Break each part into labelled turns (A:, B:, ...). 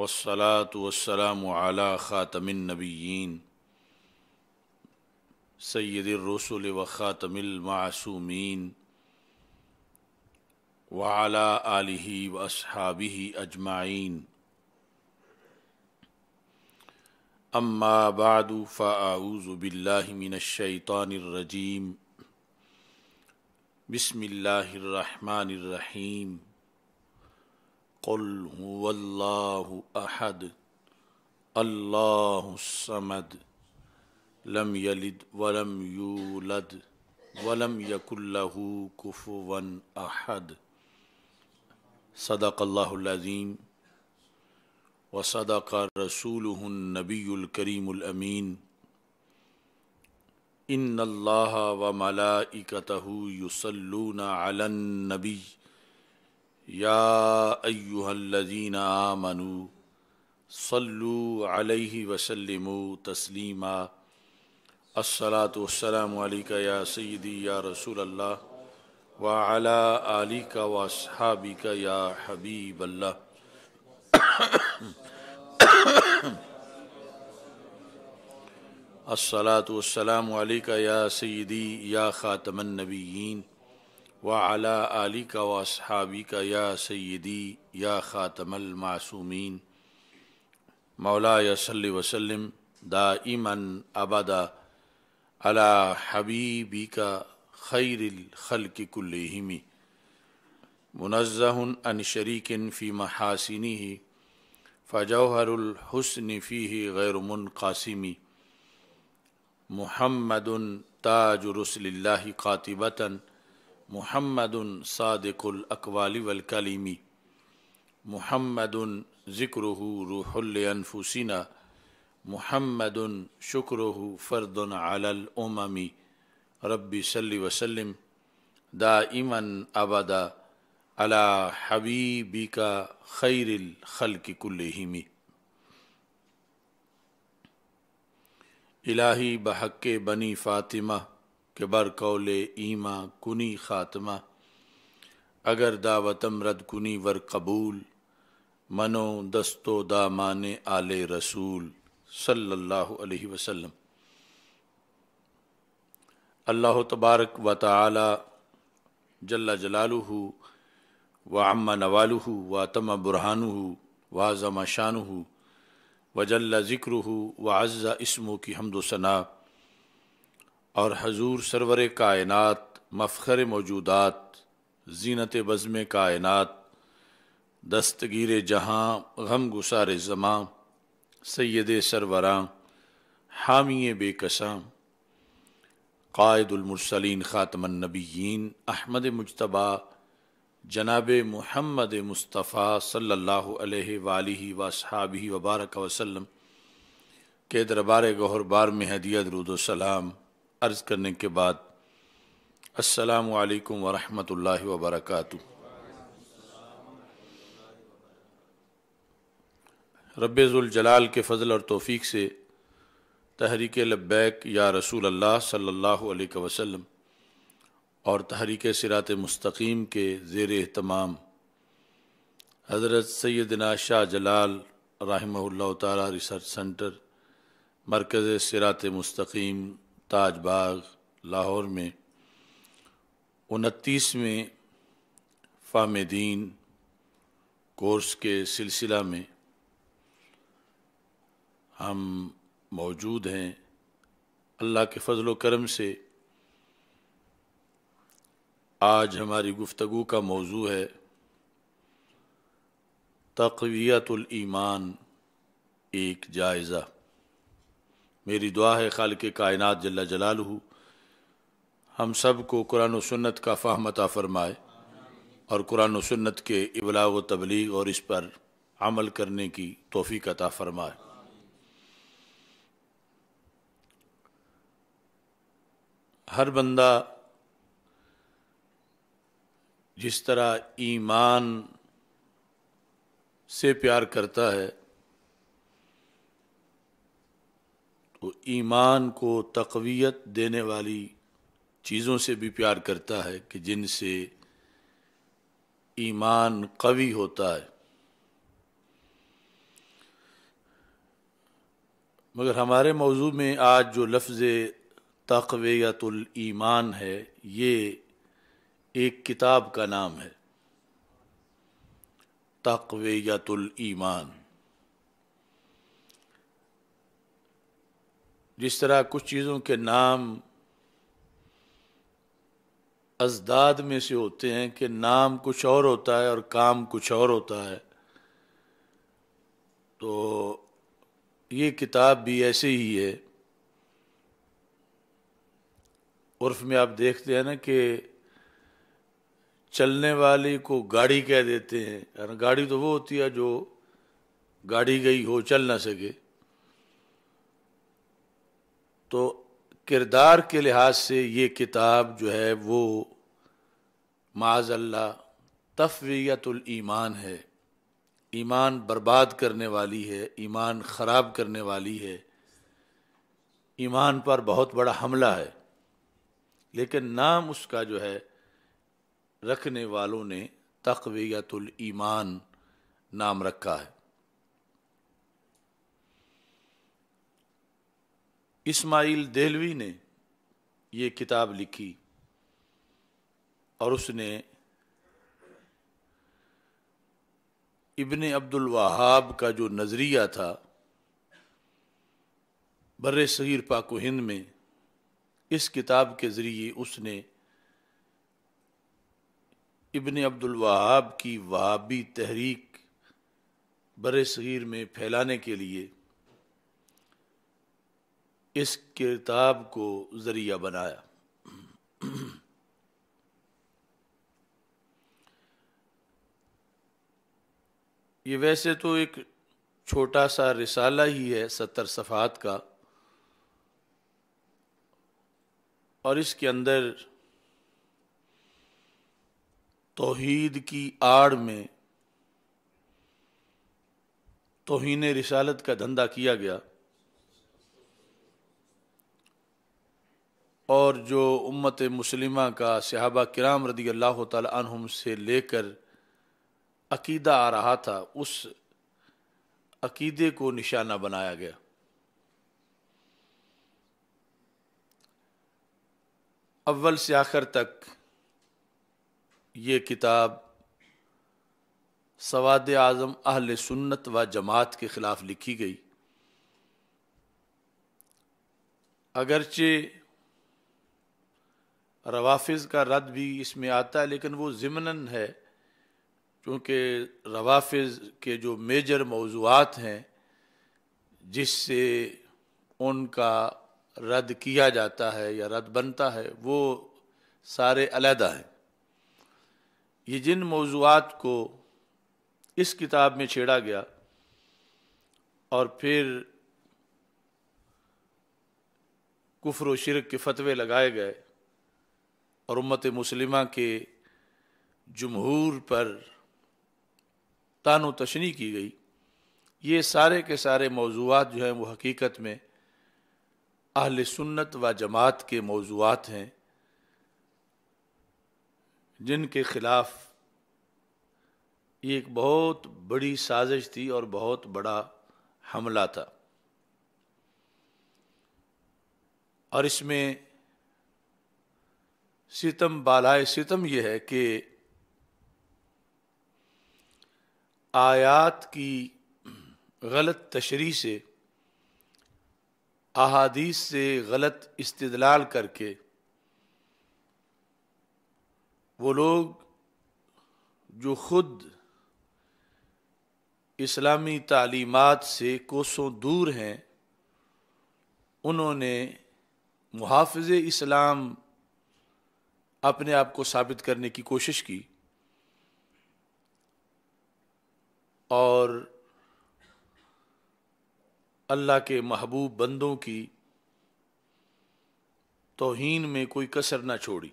A: वसलात वसलाम आला ख़ातमिनबीन सैदरसूल व ख़ातमिलमासूमीन वाला आलि व असहाबी अजमाइन अम्मा बाद फ़ाऊज़बिल्लिमिनशैतानरजीम बसमिल्लर रहीम قل هو الله أحد الله الصمد لم يلد ولم يولد ولم يكن له كفوا أحد صدق الله العظيم وصدق رسوله النبي الكريم الأمين إن الله وملائكته يصلون على النبي या अयुहल्लजीना मनु सल्लु अलैहि वसल्लम तस्लीमा अस्सलात वसलाम या सैदी या रसूल अल्लाह व अला आली का व असहाबी का या हबीब अल्लाह अस्सलात वसलाम या सैदी या ख़ातमन नबीन व अला आली का व का या सैदी या ख़ातमल मासूमीन मौला सल वसलम दा ईमन अबदा अला हबीबी का खैरखल कुल्लहिमी मुनज़हन अन शरीकिन फ़ी महासिनी ही फ़जौहरुलहसन फ़ी गैरमन कासिमी महमद ताज रसल्ला कातिबता मोहम्मद सादिकुल अकवाली वलकलीमी मोहम्मद ज़िक्र रूहलफुसिना मोहम्मद शुक्र फ़र्द अलमी रबी सल्ली वसलम दा इमन अबदा अला हबीबी का खैरिल खल की कुल्लहिमी इलाही बहक बनी फ़ातिमा कि बर कौल ईमा कुनी ख़ात्मा अगर दावतम रद कुनी वर कबूल मनो दस्तो दामान आल रसूल सल्लल्लाहु अलैहि वसल्लम अल्लाह तबारक व ताली जल्ला जलालुहु व अम्मा नवालुहु व तम बुरहानुहु व ज़मा शानुहु व जल्ला ज़िक्रुहु व अज़्ज़ा इसमो की हमदोसना और हजूर सरवर कायनत मफ़र मौजूदात जीनत बज़म कायनत दस्तगीर जहाँ गम गुसार ज़मां सैद सरवरा हामी बेकसां कायदुलमरसलिन ख़ातमनबीन अहमद मुशतबा जनाब महमद मुस्तफ़ा सल्ला वसहाबी वबारक वसलम के दरबार गहरबार में हदियत दरुदोसलाम अर्ज़ करने के बाद अस्सलाम वालेकुम वरहमतुल्लाहि व बरकातहू जलाल के फ़जल और तौफीक से तहरीक लब्बैक या रसूल अल्लाह सल्लल्लाहु अलैहि वसल्लम और तहरीक सिरात मुस्तकीम के ज़ेर अहतमाम हज़रत सैदना शाह जलाल रहमल्ला ताला रिसर्च सेंटर मरकज़ सिरात मुस्तकीम ताज बाग लाहौर में उनतीसवें फामदीन कोर्स के सिलसिला में हम मौजूद हैं अल्लाह के फजल करम से आज हमारी गुफ्तु का मौजू है तकवीतुल ईमान एक जायज़ा मेरी दुआ है खाल के कायनत जल्ला जलाल हम सब को कुरान सन्नत का फाहमता फ़रमाए और कुरान सन्नत के अबला व तबलीग और इस पर अमल करने की तोफ़ी अता फ़रमाए हर बंदा जिस तरह ईमान से प्यार करता है वो ईमान को तकवीत देने वाली चीज़ों से भी प्यार करता है कि जिनसे ईमान कवि होता है मगर हमारे मौजू में आज जो लफ्ज़ तकवीतुलईमान है ये एक किताब का नाम है तकवीतुलईमान जिस तरह कुछ चीज़ों के नाम अजदाद में से होते हैं कि नाम कुछ और होता है और काम कुछ और होता है तो ये किताब भी ऐसे ही है उर्फ में आप देखते हैं ना कि चलने वाली को गाड़ी कह देते हैं गाड़ी तो वो होती है जो गाड़ी गई हो चल ना सके तो किरदार के लिहाज से ये किताब जो है वो माजल्ला ईमान है ईमान बर्बाद करने वाली है ईमान ख़राब करने वाली है ईमान पर बहुत बड़ा हमला है लेकिन नाम उसका जो है रखने वालों ने ईमान नाम रखा है इस्माइल देलवी ने ये किताब लिखी और उसने इब्ने अब्दुल वहाब का जो नज़रिया था बर सगीर पाको हिंद में इस किताब के ज़रिए उसने इब्ने अब्दुल वहाब की वहाबी तहरीक बर सगीर में फैलाने के लिए इस किताब को जरिया बनाया ये वैसे तो एक छोटा सा रिसाला ही है सत्तर सफ़ात का और इसके अंदर तोहीद की आड़ में तोहन रिसालत का धंधा किया गया और जो उम्मत मुसलिमा का सहाबा किराम रदी अल्लाह तुम से लेकर अकीदा आ रहा था उस अकीदे को निशाना बनाया गया अव्वल से आखिर तक ये किताब सवाद आज़म अहल सुन्नत व जमात के ख़िलाफ़ लिखी गई अगरचे रवाफिज का रद भी इसमें आता है लेकिन वो ज़िमनन है क्योंकि रवाफिज के जो मेजर मौजूद हैं जिससे उनका रद्द किया जाता है या रद्द बनता है वो सारे अलहदा हैं ये जिन मौजूद को इस किताब में छेड़ा गया और फिर कुफर व शिरक के फतवे लगाए गए और उम्मत मुस्लिमा के जमहूर पर तानो तशनी की गई ये सारे के सारे मौजूद जो हैं वो हकीकत में अहल सुन्नत व जमात के मौजूद हैं जिनके ख़िलाफ़ ये एक बहुत बड़ी साजिश थी और बहुत बड़ा हमला था और इसमें सितम बालाय सितम यह है कि आयात की गलत तशरी से अहादीस से गलत इस्तलाल करके वो लोग जो खुद इस्लामी तालीमत से कोसों दूर हैं उन्होंने मुहाफ़ इस्लाम अपने आप को साबित करने की कोशिश की और अल्लाह के महबूब बंदों की तोहीन में कोई कसर ना छोड़ी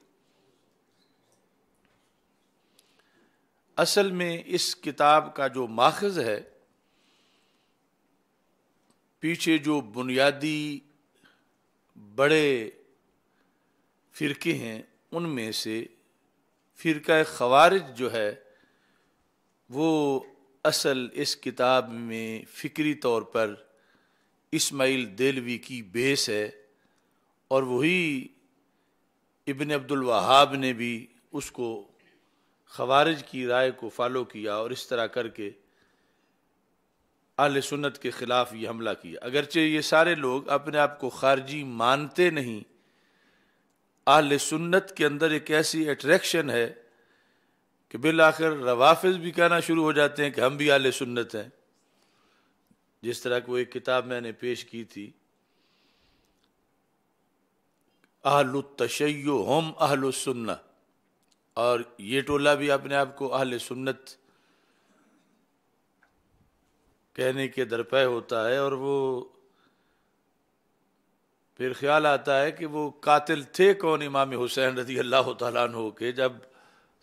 A: असल में इस किताब का जो माखज है पीछे जो बुनियादी बड़े फिरके हैं उनमें से फ़िरका खवारिज जो है वो असल इस किताब में फ़िक्री तौर पर इस्माइल देलवी की बेस है और वही इबन अब्दुल वहाब ने भी उसको खवारिज की राय को फॉलो किया और इस तरह करके अहल सुन्नत के ख़िलाफ़ ये हमला किया अगरचे ये सारे लोग अपने आप को खारजी मानते नहीं अहल सुन्नत के अंदर एक ऐसी अट्रैक्शन है कि बिल आखिर रवाफिज भी कहना शुरू हो जाते हैं कि हम भी आल सुन्नत हैं जिस तरह की वो एक किताब मैंने पेश की थी आहल तशैयो हम अहल सुन्ना और ये टोला भी अपने आप को अहल सुन्नत कहने के दरपय होता है और वो फिर ख्याल आता है कि वो कातिल थे कौन इमाम हुसैन रजी अल्लाह तु के जब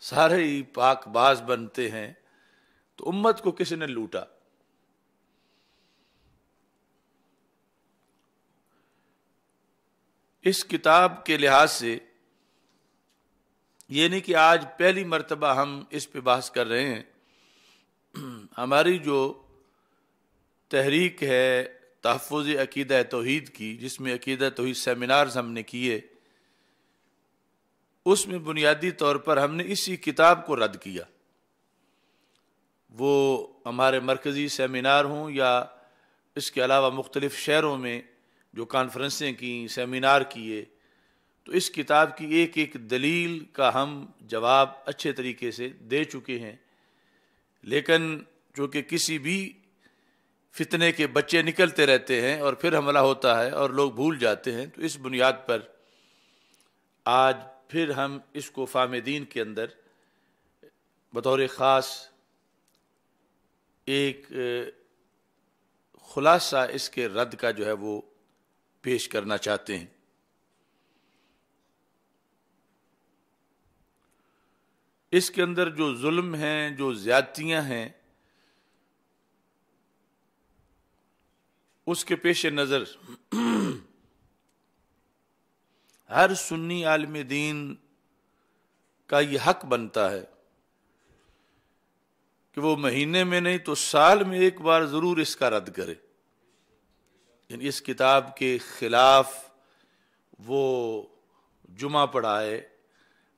A: सारे ही पाकबाज बनते हैं तो उम्मत को किसी ने लूटा इस किताब के लिहाज से ये नहीं कि आज पहली मर्तबा हम इस पे बहस कर रहे हैं हमारी जो तहरीक है तहफ़ अकीद तोहद की जिसमें अकीद तोहद सेमिनार्स हमने किए उसमें बुनियादी तौर पर हमने इसी किताब को रद्द किया वो हमारे मरकज़ी सेमिनार हों या इसके अलावा मुख्तलिफ़ शहरों में जो कॉन्फ्रेंसें की सेमिनार किए तो इस किताब की एक एक दलील का हम जवाब अच्छे तरीके से दे चुके हैं लेकिन चूँकि किसी भी फितने के बच्चे निकलते रहते हैं और फिर हमला होता है और लोग भूल जाते हैं तो इस बुनियाद पर आज फिर हम इसको फाम दीन के अंदर बतौर ख़ास एक ख़ुलासा इसके रद्द का जो है वो पेश करना चाहते हैं इसके अंदर जो जुल्म हैं जो ज़्यादतियाँ हैं उसके पेश नज़र हर सुन्नी आलम दीन का ये हक बनता है कि वो महीने में नहीं तो साल में एक बार ज़रूर इसका रद्द करे यानी इस किताब के ख़िलाफ़ वो जुमा पढ़ाए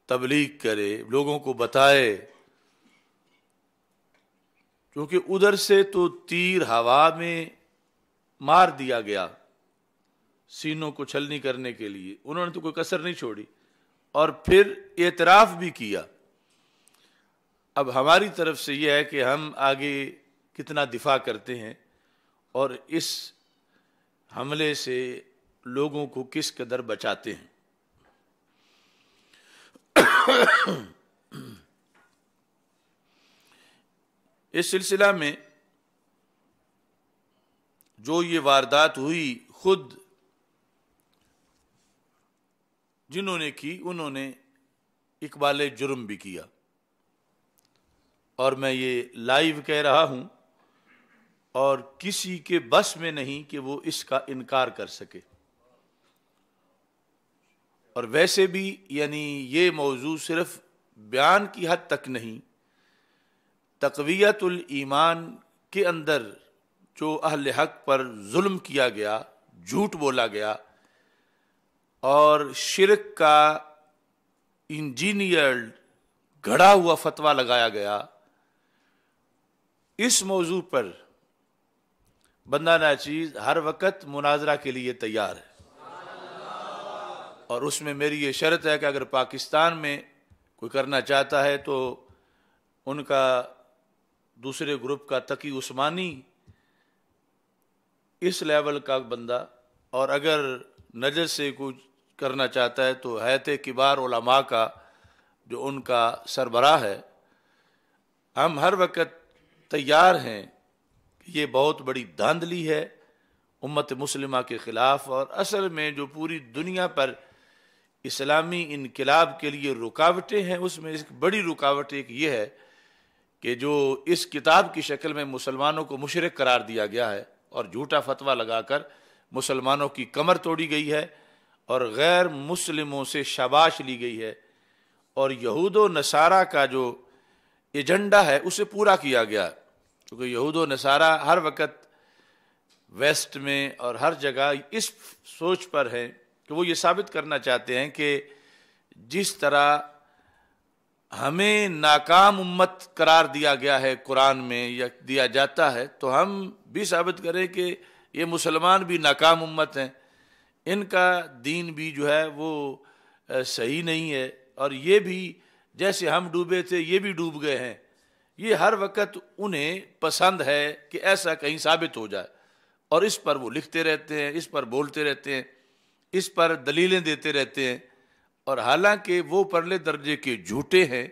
A: तबलीग करे लोगों को बताए क्योंकि उधर से तो तीर हवा में मार दिया गया सीनों को छलनी करने के लिए उन्होंने तो कोई कसर नहीं छोड़ी और फिर एतराफ भी किया अब हमारी तरफ से यह है कि हम आगे कितना दिफा करते हैं और इस हमले से लोगों को किस कदर बचाते हैं इस सिलसिला में जो ये वारदात हुई खुद जिन्होंने की उन्होंने इकबाल जुर्म भी किया और मैं ये लाइव कह रहा हूँ और किसी के बस में नहीं कि वो इसका इनकार कर सके और वैसे भी यानी ये मौजू सिर्फ बयान की हद तक नहीं तकवीतुल ईमान के अंदर जो अहल हक पर जुल्म किया गया झूठ बोला गया और शिरक का इंजीनियर घड़ा हुआ फतवा लगाया गया इस मौजू पर बंदा नाचीज हर वक्त मुनाजरा के लिए तैयार है और उसमें मेरी ये शर्त है कि अगर पाकिस्तान में कोई करना चाहता है तो उनका दूसरे ग्रुप का तकी उस्मानी इस लेवल का बंदा और अगर नजर से कुछ करना चाहता है तो हैत किबार उलमा का जो उनका सरबरा है हम हर वक्त तैयार हैं कि ये बहुत बड़ी धांधली है उम्मत मुस्लिमा के ख़िलाफ़ और असल में जो पूरी दुनिया पर इस्लामी इनकलाब के लिए रुकावटें हैं उसमें एक बड़ी रुकावट एक ये है कि जो इस किताब की शक्ल में मुसलमानों को मुशरक करार दिया गया है और झूठा फतवा लगाकर मुसलमानों की कमर तोड़ी गई है और गैर मुसलिमों से शाबाश ली गई है और यहूद नसारा का जो एजेंडा है उसे पूरा किया गया क्योंकि यहूद नसारा हर वक्त वेस्ट में और हर जगह इस सोच पर है कि वो ये साबित करना चाहते हैं कि जिस तरह हमें नाकाम उम्मत करार दिया गया है कुरान में या दिया जाता है तो हम भी साबित करें कि ये मुसलमान भी नाकाम उम्मत हैं इनका दीन भी जो है वो सही नहीं है और ये भी जैसे हम डूबे थे ये भी डूब गए हैं ये हर वक्त उन्हें पसंद है कि ऐसा कहीं साबित हो जाए और इस पर वो लिखते रहते हैं इस पर बोलते रहते हैं इस पर दलीलें देते रहते हैं और हालांकि वो परले दर्जे के झूठे हैं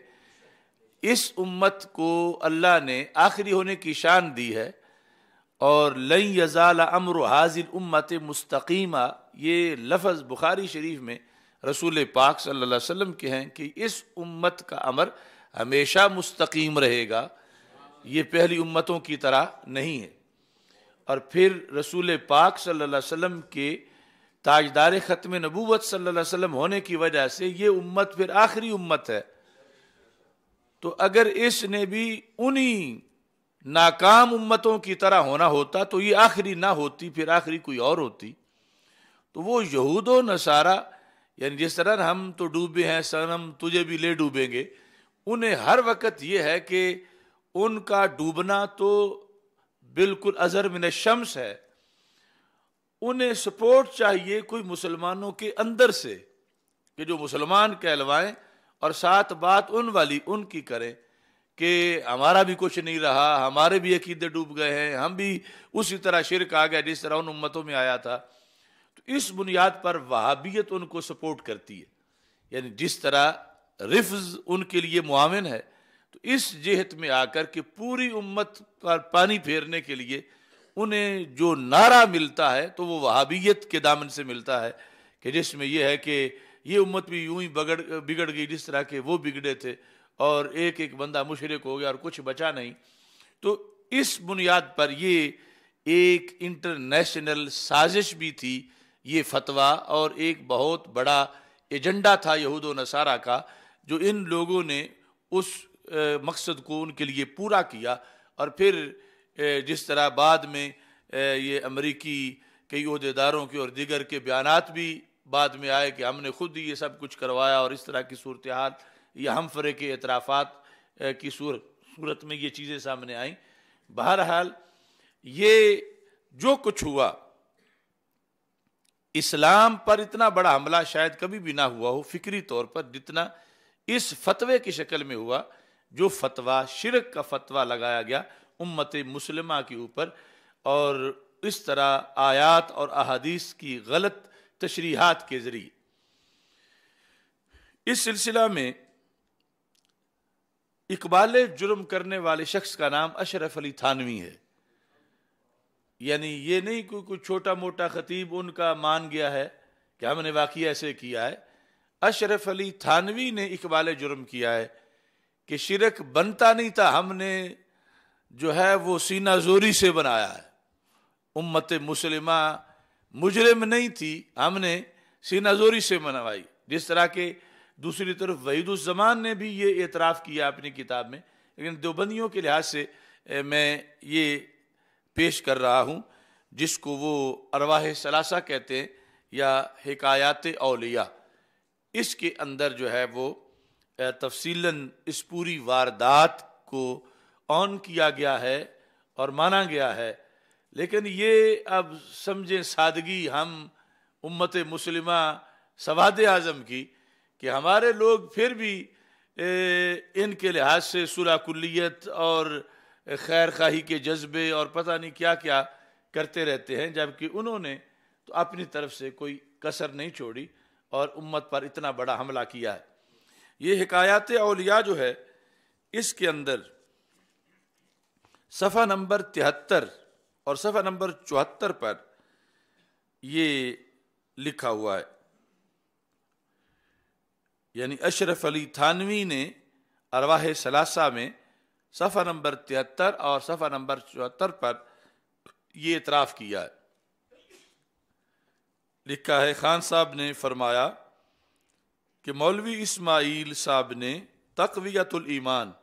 A: इस उम्मत को अल्लाह ने आखिरी होने की शान दी है और लई यजाल अमर हाजिल उम्मत मुस्तकीमा ये लफ्ज़ बुखारी शरीफ में रसूल पाक सल्लल्लाहु अलैहि वसल्लम के हैं कि इस उम्मत का अमर हमेशा मुस्तकीम रहेगा ये पहली उम्मतों की तरह नहीं है और फिर रसूल पाक सल्लल्लाहु अलैहि वसल्लम के ताजदार ख़त्म नबूबत सल्लम होने की वजह से ये उम्मत फिर आखिरी उम्मत है तो अगर इसने भी उन्हीं नाकाम उम्मतों की तरह होना होता तो ये आखिरी ना होती फिर आखिरी कोई और होती तो वो यहूद नसारा यानी जिस तरह हम तो डूबे हैं सनम तुझे भी ले डूबेंगे उन्हें हर वक्त ये है कि उनका डूबना तो बिल्कुल अजहर मिन शम्स है उन्हें सपोर्ट चाहिए कोई मुसलमानों के अंदर से कि जो मुसलमान कहलवाएं और साथ बात उन वाली उनकी करें कि हमारा भी कुछ नहीं रहा हमारे भी अकीदे डूब गए हैं हम भी उसी तरह शिरक आ गए जिस तरह उन उम्मतों में आया था तो इस बुनियाद पर वहाबियत उनको सपोर्ट करती है यानी जिस तरह रिफ्ज उनके लिए मुआवन है तो इस जहत में आकर के पूरी उम्मत पर पानी फेरने के लिए उन्हें जो नारा मिलता है तो वो वहाबियत के दामन से मिलता है कि जिसमें यह है कि ये उम्मत भी यूं ही बगड़ बिगड़ गई जिस तरह के वो बिगड़े थे और एक एक बंदा मुशरक हो गया और कुछ बचा नहीं तो इस बुनियाद पर ये एक इंटरनेशनल साजिश भी थी ये फतवा और एक बहुत बड़ा एजेंडा था यहूद नसारा का जो इन लोगों ने उस मकसद को उनके लिए पूरा किया और फिर जिस तरह बाद में ये अमरीकी कई अहदेदारों के और दिगर के बयान भी बाद में आए कि हमने खुद ही ये सब कुछ करवाया और इस तरह की सूरत हाल या हम फरे के अतराफ़ात की सूर सूरत में ये चीज़ें सामने आई बहरहाल ये जो कुछ हुआ इस्लाम पर इतना बड़ा हमला शायद कभी भी ना हुआ हो फिक्री तौर पर जितना इस फतवे की शक्ल में हुआ जो फतवा शिरक का फतवा लगाया गया उम्मत मुसलमा के ऊपर और इस तरह आयात और अहादीस की गलत तशरीहत के ज़रिए इस सिलसिला में इकबाल जुर्म करने वाले शख्स का नाम अशरफ अली थानवी है यानी ये नहीं कोई कोई छोटा मोटा खतीब उनका मान गया है कि हमने वाकई ऐसे किया है अशरफ अली थानवी ने इकबाल जुर्म किया है कि शिरक बनता नहीं था हमने जो है वो सीना जोरी से बनाया है उम्मत मुसलिमा मुजरिम नहीं थी हमने सीना जोरी से मनवाई जिस तरह के दूसरी तरफ वहीदुलजमान ने भी ये एतराफ़ किया अपनी किताब में लेकिन देवबंदियों के लिहाज से मैं ये पेश कर रहा हूँ जिसको वो अरवाह सलासा कहते हैं या हकयात अलिया इसके अंदर जो है वो तफसीला इस पूरी वारदात को ऑन किया गया है और माना गया है लेकिन ये अब समझे सादगी हम उम्मत मुसलिमा सवाद आज़म की कि हमारे लोग फिर भी इनके लिहाज से सुलाकुल्लियत और खैर खाही के जज्बे और पता नहीं क्या क्या करते रहते हैं जबकि उन्होंने तो अपनी तरफ से कोई कसर नहीं छोड़ी और उम्मत पर इतना बड़ा हमला किया है ये हकायात अलिया जो है इसके अंदर सफ़ा नंबर तिहत्तर और सफ़ा नंबर चौहत्तर पर ये लिखा हुआ है यानी अशरफ अली थानवी ने अरवाह सलासा में सफ़ा नंबर तिहत्तर और सफ़ा नंबर चौहत्तर पर ये इतराफ़ किया है लिखा है ख़ान साहब ने फरमाया कि मौलवी इस्माइल साहब ने तकवीतुल ईमान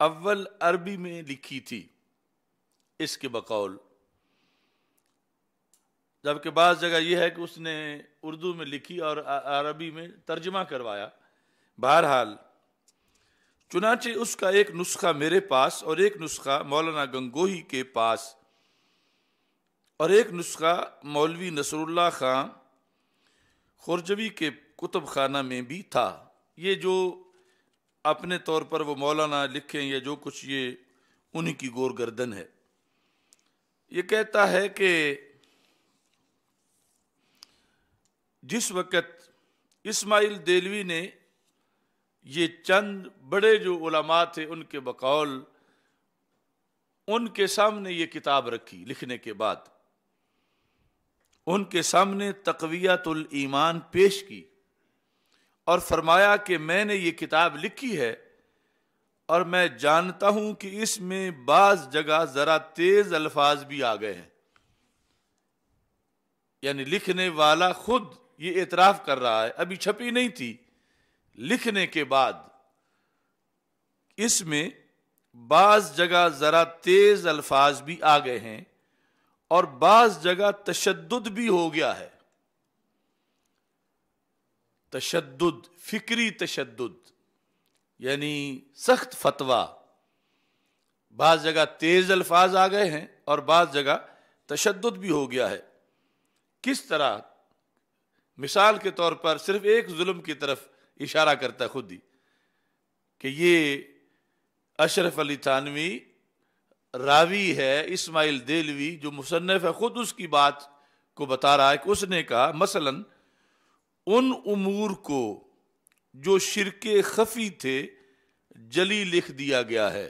A: अव्वल अरबी में लिखी थी इसके बकौल जबकि बाद जगह यह है कि उसने उर्दू में लिखी और अरबी में तर्जमा करवाया बहरहाल चुनाचे उसका एक नुस्खा मेरे पास और एक नुस्खा मौलाना गंगोही के पास और एक नुस्खा मौलवी नसरुल्ला खां खुरजवी के कुतुब खाना में भी था ये जो अपने तौर पर वो मौलाना लिखें या जो कुछ ये उन्हीं की गोर गर्दन है ये कहता है कि जिस वक़्त इस्माइल देलवी ने ये चंद बड़े जो उलमा थे उनके बकौल उनके सामने ये किताब रखी लिखने के बाद उनके सामने तकवियातुल ईमान पेश की और फरमाया कि मैंने ये किताब लिखी है और मैं जानता हूं कि इसमें बाज जगह ज़रा तेज़ अल्फाज भी आ गए हैं यानी लिखने वाला खुद ये एतराफ़ कर रहा है अभी छपी नहीं थी लिखने के बाद इसमें बाज जगह ज़रा तेज़ अल्फाज भी आ गए हैं और बाज जगह तशद भी हो गया है तशद फिक्री तशद यानी सख्त फतवा बाज़ जगह तेज़ अल्फाज आ गए हैं और बाज़ जगह तशद भी हो गया है किस तरह मिसाल के तौर पर सिर्फ एक जुल्म की तरफ इशारा करता खुद ही कि ये अशरफ अली थानवी रावी है इस्माइल देलवी जो मुसनफ़ है ख़ुद उसकी बात को बता रहा है कि उसने कहा मसलन उन उमूर को जो शिरके खफी थे जली लिख दिया गया है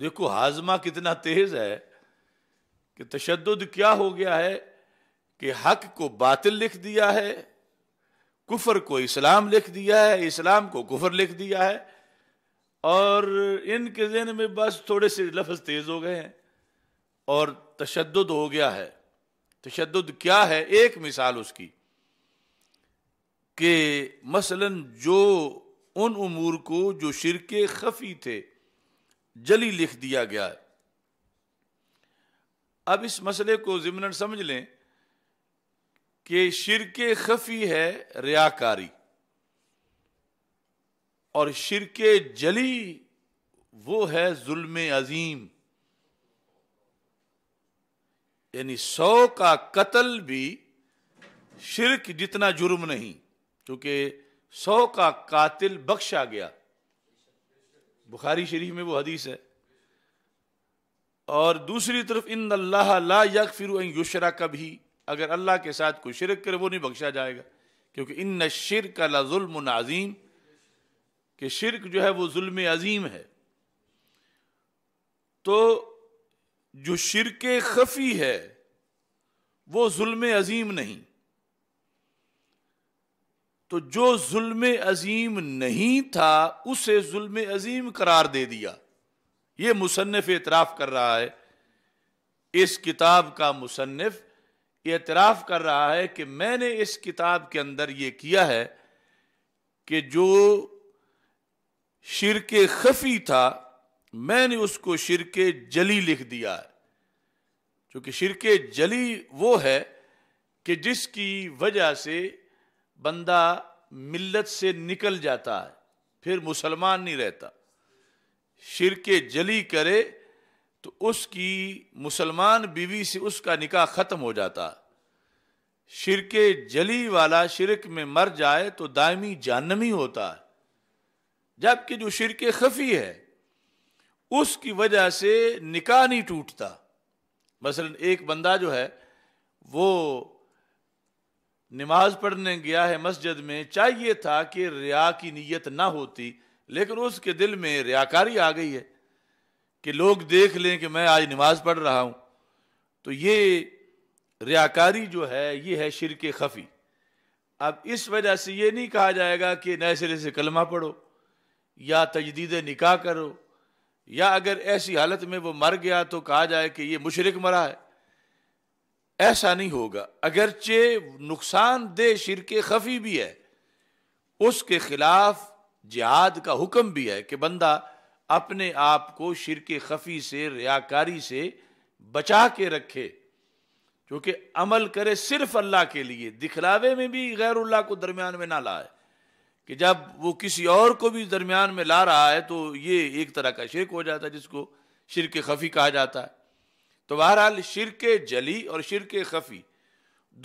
A: देखो हाजमा कितना तेज है कि तशद क्या हो गया है कि हक को बातिल लिख दिया है कुफर को इस्लाम लिख दिया है इस्लाम को कुफर लिख दिया है और इनके जहन में बस थोड़े से लफ्ज तेज हो गए हैं और तशद हो गया है तशद क्या है एक मिसाल उसकी कि मसलन जो उन उमूर को जो शिरक खफी थे जली लिख दिया गया है अब इस मसले को ज़िमन समझ लें कि शिरक खफी है रियाकारी और शिरक जली वो है जुल्म अजीम यानी सौ का कत्ल भी शिरक जितना जुर्म नहीं क्योंकि सौ का कातिल बख्शा गया बुखारी शरीफ में वो हदीस है और दूसरी तरफ इन अल्लाह ला यक फिर युशरा कभी अगर अल्लाह के साथ कोई शिरक करे वो नहीं बख्शा जाएगा क्योंकि इन न शिर का जुल्म नाजीम के शिरक जो है वो जुल्म अजीम है तो जो शिरक खफी है वो जुल्म अजीम नहीं तो जो जुल्म अजीम नहीं था उसे जुल्म अजीम करार दे दिया ये मुसनफ़ एतराफ़ कर रहा है इस किताब का मुसनफ़ एतराफ़ कर रहा है कि मैंने इस किताब के अंदर यह किया है कि जो शिरक खफी था मैंने उसको शिरक जली लिख दिया है क्योंकि शिरक जली वो है कि जिसकी वजह से बंदा मिल्लत से निकल जाता है फिर मुसलमान नहीं रहता शिरक जली करे तो उसकी मुसलमान बीवी से उसका निकाह ख़त्म हो जाता है शिरक जली वाला शिरक में मर जाए तो दायमी जानमी होता है जबकि जो शिरक खफी है उसकी वजह से निकाह नहीं टूटता मसलन एक बंदा जो है वो नमाज पढ़ने गया है मस्जिद में चाहिए था कि रिया की नीयत ना होती लेकिन उसके दिल में रियाकारी आ गई है कि लोग देख लें कि मैं आज नमाज पढ़ रहा हूं तो ये रियाकारी जो है ये है शिरक खफ़ी अब इस वजह से ये नहीं कहा जाएगा कि नए सिरे से कलमा पढ़ो या तजदीद निकाह करो या अगर ऐसी हालत में वो मर गया तो कहा जाए कि ये मुशरक मरा है ऐसा नहीं होगा अगरचे शिर के खफी भी है उसके खिलाफ जिहाद का हुक्म भी है कि बंदा अपने आप को शिरक खफी से रियाकारी से बचा के रखे क्योंकि अमल करे सिर्फ अल्लाह के लिए दिखलावे में भी गैरुल्लाह को दरमियान में ना लाए कि जब वो किसी और को भी दरमियान में ला रहा है तो ये एक तरह का शिरक हो जाता है जिसको शिरक खफ़ी कहा जाता है तो बहरहाल शिरक जली और शिरक खफ़ी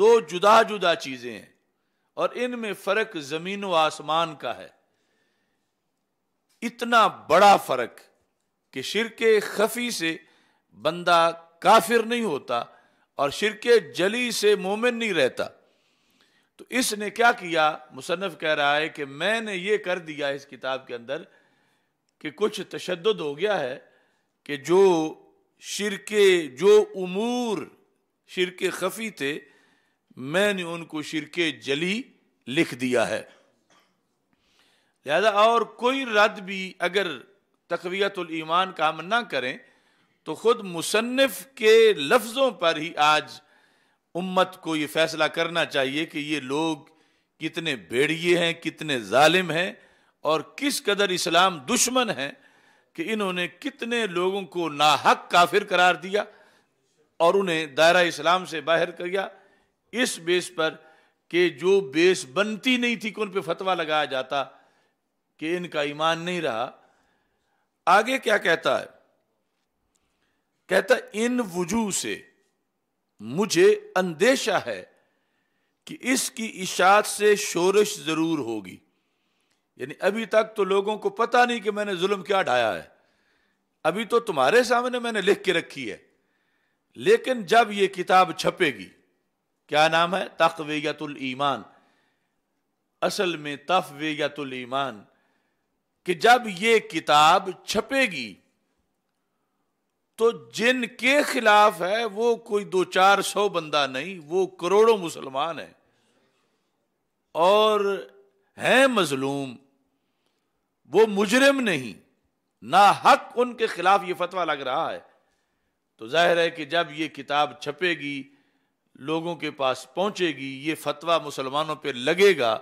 A: दो जुदा जुदा चीज़ें हैं और इनमें फ़र्क ज़मीन व आसमान का है इतना बड़ा फ़र्क कि शिरक खफ़ी से बंदा काफिर नहीं होता और शिरक जली से मोमिन नहीं रहता तो इसने क्या किया मुसनफ़ कह रहा है कि मैंने ये कर दिया इस किताब के अंदर कि कुछ तशद हो गया है कि जो शिरके जो उमूर शिरके खफी थे मैंने उनको शिरक जली लिख दिया है लिहाजा और कोई रद्द भी अगर तकवीतुल ईमान का हम ना करें तो ख़ुद मुसनफ़ के लफ्ज़ों पर ही आज उम्मत को ये फैसला करना चाहिए कि ये लोग कितने भेड़िए हैं कितने जालिम हैं और किस कदर इस्लाम दुश्मन है कि इन्होंने कितने लोगों को नाहक काफिर करार दिया और उन्हें दायरा इस्लाम से बाहर कर दिया इस बेस पर कि जो बेस बनती नहीं थी कि उन पर फतवा लगाया जाता कि इनका ईमान नहीं रहा आगे क्या कहता है कहता इन वजू से मुझे अंदेशा है कि इसकी इशात से शोरश ज़रूर होगी यानी अभी तक तो लोगों को पता नहीं कि मैंने जुल्म क्या ढाया है अभी तो तुम्हारे सामने मैंने लिख के रखी है लेकिन जब यह किताब छपेगी क्या नाम है तकवेगतुल ईमान असल में तफवेगतुल ईमान कि जब यह किताब छपेगी तो जिनके खिलाफ है वो कोई दो चार सौ बंदा नहीं वो करोड़ों मुसलमान हैं और हैं मजलूम वो मुजरिम नहीं ना हक उनके खिलाफ ये फतवा लग रहा है तो जाहिर है कि जब ये किताब छपेगी लोगों के पास पहुंचेगी ये फतवा मुसलमानों पे लगेगा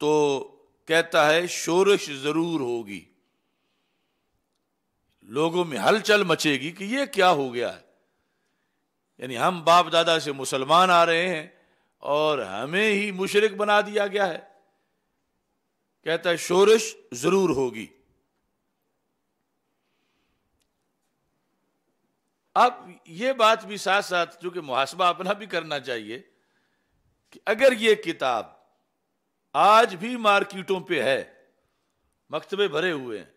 A: तो कहता है शोरश ज़रूर होगी लोगों में हलचल मचेगी कि ये क्या हो गया है यानी हम बाप दादा से मुसलमान आ रहे हैं और हमें ही मुशरक बना दिया गया है कहता है शोरश जरूर होगी अब ये बात भी साथ साथ जो कि मुहासबा अपना भी करना चाहिए कि अगर ये किताब आज भी मार्केटों पे है मकतबे भरे हुए हैं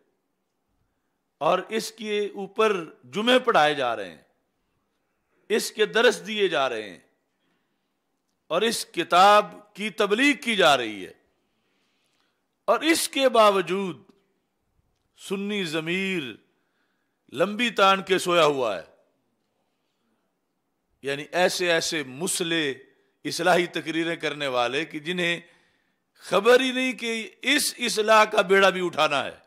A: और इसके ऊपर जुमे पढ़ाए जा रहे हैं इसके दरस दिए जा रहे हैं और इस किताब की तबलीग की जा रही है और इसके बावजूद सुन्नी ज़मीर लंबी तान के सोया हुआ है यानी ऐसे ऐसे मुसले इसलाही तकरीरें करने वाले कि जिन्हें खबर ही नहीं कि इस इसलाह का बेड़ा भी उठाना है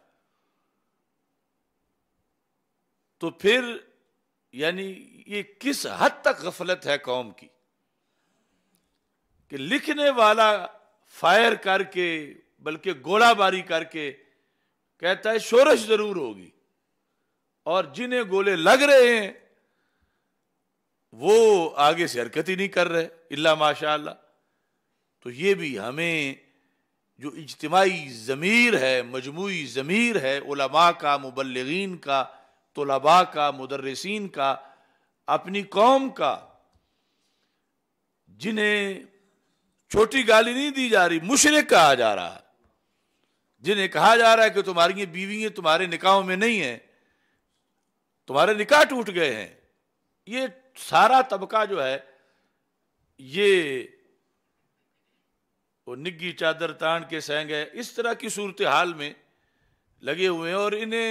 A: तो फिर यानी ये किस हद तक गफलत है कौम की कि लिखने वाला फायर करके बल्कि गोलाबारी करके कहता है शोरश जरूर होगी और जिन्हें गोले लग रहे हैं वो आगे से हरकत ही नहीं कर रहे इल्ला माशा तो ये भी हमें जो इज्तमाही ज़मीर है मजमू ज़मीर है उलमा का मुबलगिन का तलबा का मुदर्रसिन का अपनी कौम का जिन्हें छोटी गाली नहीं दी जा रही मुशरक कहा जा रहा है जिन्हें कहा जा रहा है कि तुम्हारी ये बीवियाँ तुम्हारे निकाहों में नहीं हैं तुम्हारे निकाह टूट गए हैं ये सारा तबका जो है ये वो निग्गी चादर तान के सेंग है इस तरह की सूरत हाल में लगे हुए हैं और इन्हें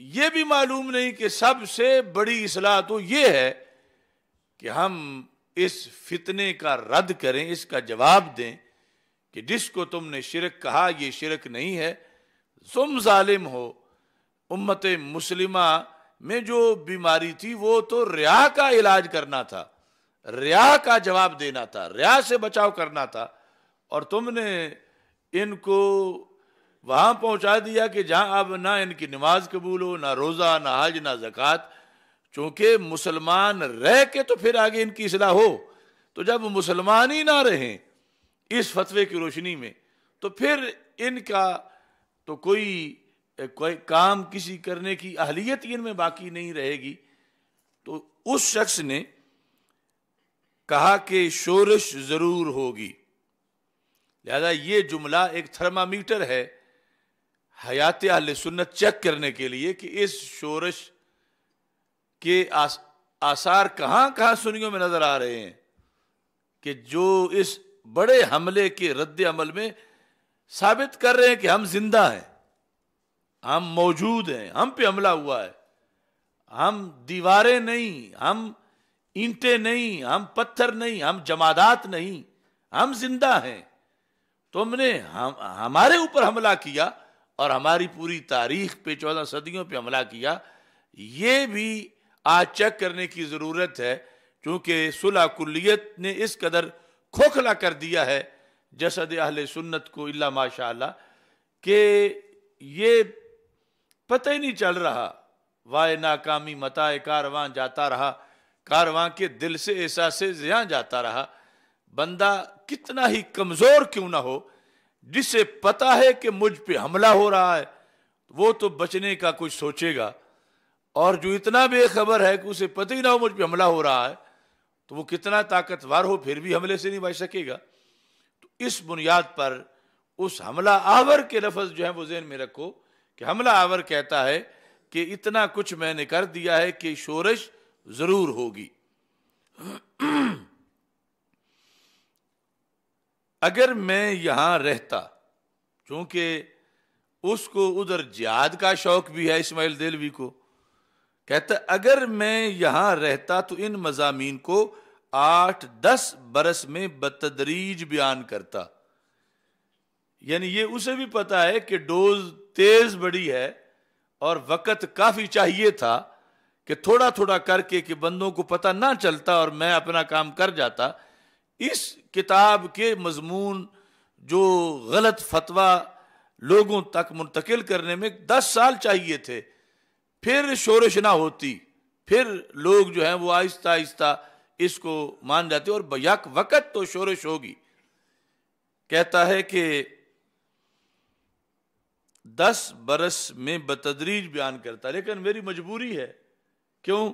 A: ये भी मालूम नहीं कि सबसे बड़ी असलाह तो ये है कि हम इस फितने का रद्द करें इसका जवाब दें कि जिसको तुमने शिरक कहा ये शिरक नहीं है तुम जालिम हो उम्मत मुस्लिमा में जो बीमारी थी वो तो रिया का इलाज करना था रिया का जवाब देना था रिया से बचाव करना था और तुमने इनको वहां पहुंचा दिया कि जहां अब ना इनकी नमाज कबूल हो ना रोज़ा ना हज ना जक़ात चूंकि मुसलमान रह के तो फिर आगे इनकी इसलाह हो तो जब मुसलमान ही ना रहें इस फतवे की रोशनी में तो फिर इनका तो कोई कोई काम किसी करने की अहलियत ही इनमें बाकी नहीं रहेगी तो उस शख्स ने कहा कि शोरश ज़रूर होगी लिहाजा ये जुमला एक थर्मामीटर है हयात अल सुन्नत चेक करने के लिए कि इस शोरश के आस, आसार कहाँ कहाँ सुनियों में नज़र आ रहे हैं कि जो इस बड़े हमले के रद्द अमल में साबित कर रहे हैं कि हम जिंदा हैं हम मौजूद हैं हम पे हमला हुआ है हम दीवारें नहीं हम ईंटें नहीं हम पत्थर नहीं हम जमादात नहीं हम जिंदा हैं तुमने तो हम हमारे ऊपर हमला किया और हमारी पूरी तारीख पे चौदह सदियों पे हमला किया ये भी आज चेक करने की ज़रूरत है क्योंकि सुलह कुल्लियत ने इस कदर खोखला कर दिया है जसद अहल सुन्नत को अल्ला माशा कि ये पता ही नहीं चल रहा वाय नाकामी मताए कारवां जाता रहा कारवां के दिल से एहसास जहाँ जाता रहा बंदा कितना ही कमज़ोर क्यों ना हो जिसे पता है कि मुझ पे हमला हो रहा है वो तो बचने का कुछ सोचेगा और जो इतना बेखबर है कि उसे पता ही ना हो मुझ पे हमला हो रहा है तो वो कितना ताकतवर हो फिर भी हमले से नहीं बच सकेगा तो इस बुनियाद पर उस हमला आवर के लफज जो है वो जहन में रखो कि हमला आवर कहता है कि इतना कुछ मैंने कर दिया है कि शोरश ज़रूर होगी अगर मैं यहां रहता क्योंकि उसको उधर जियाद का शौक भी है इस्माइल देलवी को कहता अगर मैं यहां रहता तो इन मजामी को आठ दस बरस में बतदरीज बयान करता यानी ये उसे भी पता है कि डोज तेज बड़ी है और वक़्त काफ़ी चाहिए था कि थोड़ा थोड़ा करके कि बंदों को पता ना चलता और मैं अपना काम कर जाता इस किताब के मजमून जो गलत फतवा लोगों तक मुंतकिल करने में दस साल चाहिए थे फिर शोरश ना होती फिर लोग जो हैं वो आहिस्ता आहिस्ता इसको मान जाते और यक वक़्त तो शोरश होगी कहता है कि दस बरस में बतदरीज बयान करता लेकिन मेरी मजबूरी है क्यों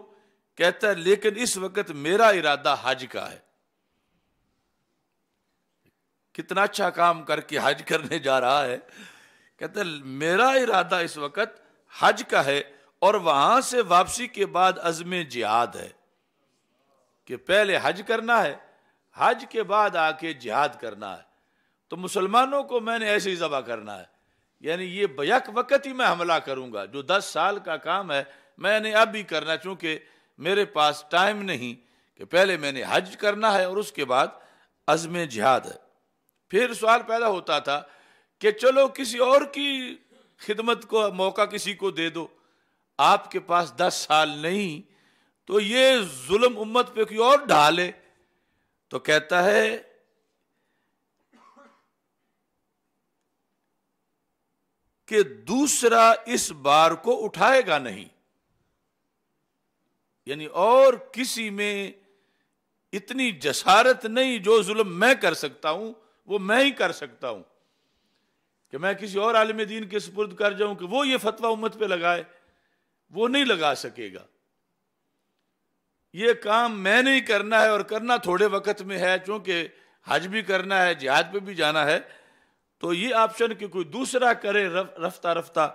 A: कहता है लेकिन इस वक्त मेरा इरादा हज का है कितना अच्छा काम करके हज करने जा रहा है कहते मेरा इरादा इस वक्त हज का है और वहां से वापसी के बाद अजम जिहाद है कि पहले हज करना है हज के बाद आके जिहाद करना है तो मुसलमानों को मैंने ऐसे ही जबा करना है यानी ये बयक वक़्त ही मैं हमला करूंगा जो दस साल का काम है मैंने अब भी करना चूंकि मेरे पास टाइम नहीं कि पहले मैंने हज करना है और उसके बाद अज़म जिहाद है फिर सवाल पैदा होता था कि चलो किसी और की खिदमत को मौका किसी को दे दो आपके पास दस साल नहीं तो ये जुल्म उम्मत पे कोई और ढाले तो कहता है कि दूसरा इस बार को उठाएगा नहीं यानी और किसी में इतनी जसारत नहीं जो जुल्म मैं कर सकता हूं वो मैं ही कर सकता हूं कि मैं किसी और आलम दीन के सुपुर्द कर जाऊं कि वो ये फतवा उम्मत पे लगाए वो नहीं लगा सकेगा ये काम मैंने ही करना है और करना थोड़े वक्त में है चूंकि हज भी करना है जिहाद पे भी जाना है तो ये ऑप्शन कि कोई दूसरा करे रफ्ता रफ्ता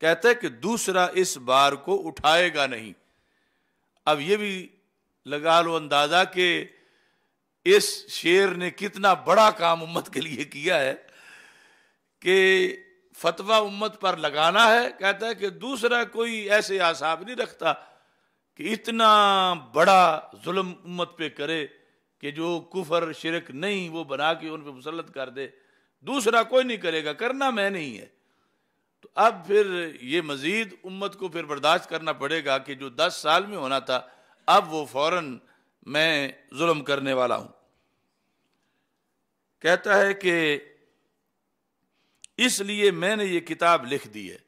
A: कहता है कि दूसरा इस बार को उठाएगा नहीं अब ये भी लगा लो अंदाज़ा के इस शेर ने कितना बड़ा काम उम्मत के लिए किया है कि फतवा उम्मत पर लगाना है कहता है कि दूसरा कोई ऐसे आसाब नहीं रखता कि इतना बड़ा जुल्म उम्मत पे करे कि जो कुफर शिरक नहीं वो बना के उन पर मुसलत कर दे दूसरा कोई नहीं करेगा करना मैं नहीं है तो अब फिर ये मज़ीद उम्मत को फिर बर्दाश्त करना पड़ेगा कि जो दस साल में होना था अब वो फ़ौर मैं जुल्म करने वाला हूँ कहता है कि इसलिए मैंने ये किताब लिख दी है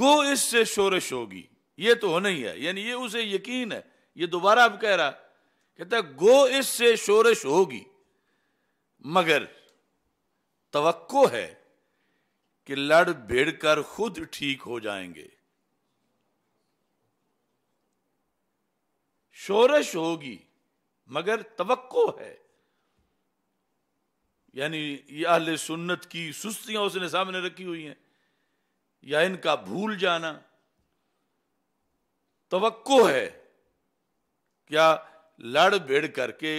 A: गो इससे शोरश होगी ये तो होना ही है यानी ये उसे यकीन है ये दोबारा अब कह रहा कहता है गो इससे शोरश होगी मगर तवक्को है कि लड़ भेड़ कर खुद ठीक हो जाएंगे शोरश होगी मगर तवक्को है यानी ये सुन्नत की सुस्तियां उसने सामने रखी हुई हैं या इनका भूल जाना तो है क्या लड़ भिड़ करके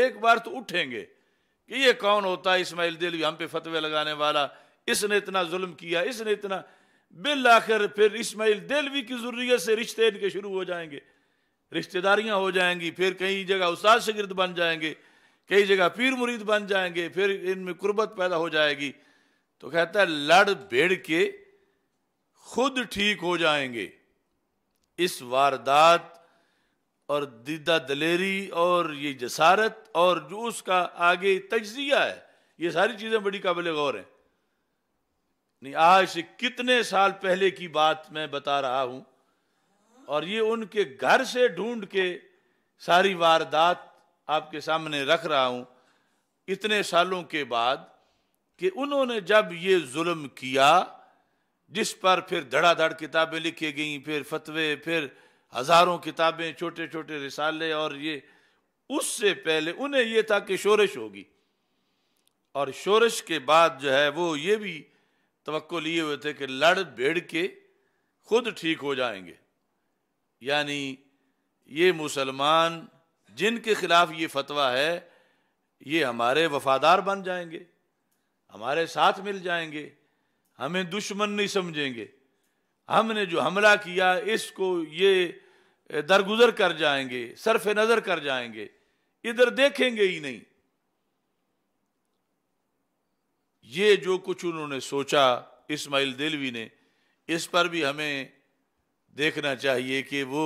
A: एक बार तो उठेंगे कि ये कौन होता है इसमाइल देलवी हम पे फतवे लगाने वाला इसने इतना जुल्म किया इसने इतना बिल आखिर फिर इसमाइल दिलवी की जरूरीत से रिश्ते इनके शुरू हो जाएंगे रिश्तेदारियां हो जाएंगी फिर कई जगह उस्ताद शगिर्द बन जाएंगे कई जगह पीर मुरीद बन जाएंगे फिर इनमें कुर्बत पैदा हो जाएगी तो कहता है लड़ भेड़ के खुद ठीक हो जाएंगे इस वारदात और दीदा दलेरी और ये जसारत और जो उसका आगे तजिया है ये सारी चीज़ें बड़ी काबिल गौर हैं नहीं आज से कितने साल पहले की बात मैं बता रहा हूँ और ये उनके घर से ढूंढ के सारी वारदात आपके सामने रख रहा हूँ इतने सालों के बाद कि उन्होंने जब ये जुल्म किया जिस पर फिर धड़ाधड़ किताबें लिखी गई फिर फतवे फिर हज़ारों किताबें छोटे छोटे रिसाले और ये उससे पहले उन्हें यह था कि शोरश होगी और शोरश के बाद जो है वो ये भी तो लिए हुए थे कि लड़ भेड़ के खुद ठीक हो जाएंगे यानी ये मुसलमान जिनके खिलाफ ये फतवा है ये हमारे वफादार बन जाएंगे हमारे साथ मिल जाएंगे हमें दुश्मन नहीं समझेंगे हमने जो हमला किया इसको ये दरगुजर कर जाएंगे सरफ नज़र कर जाएंगे इधर देखेंगे ही नहीं ये जो कुछ उन्होंने सोचा इस्माइल दिलवी ने इस पर भी हमें देखना चाहिए कि वो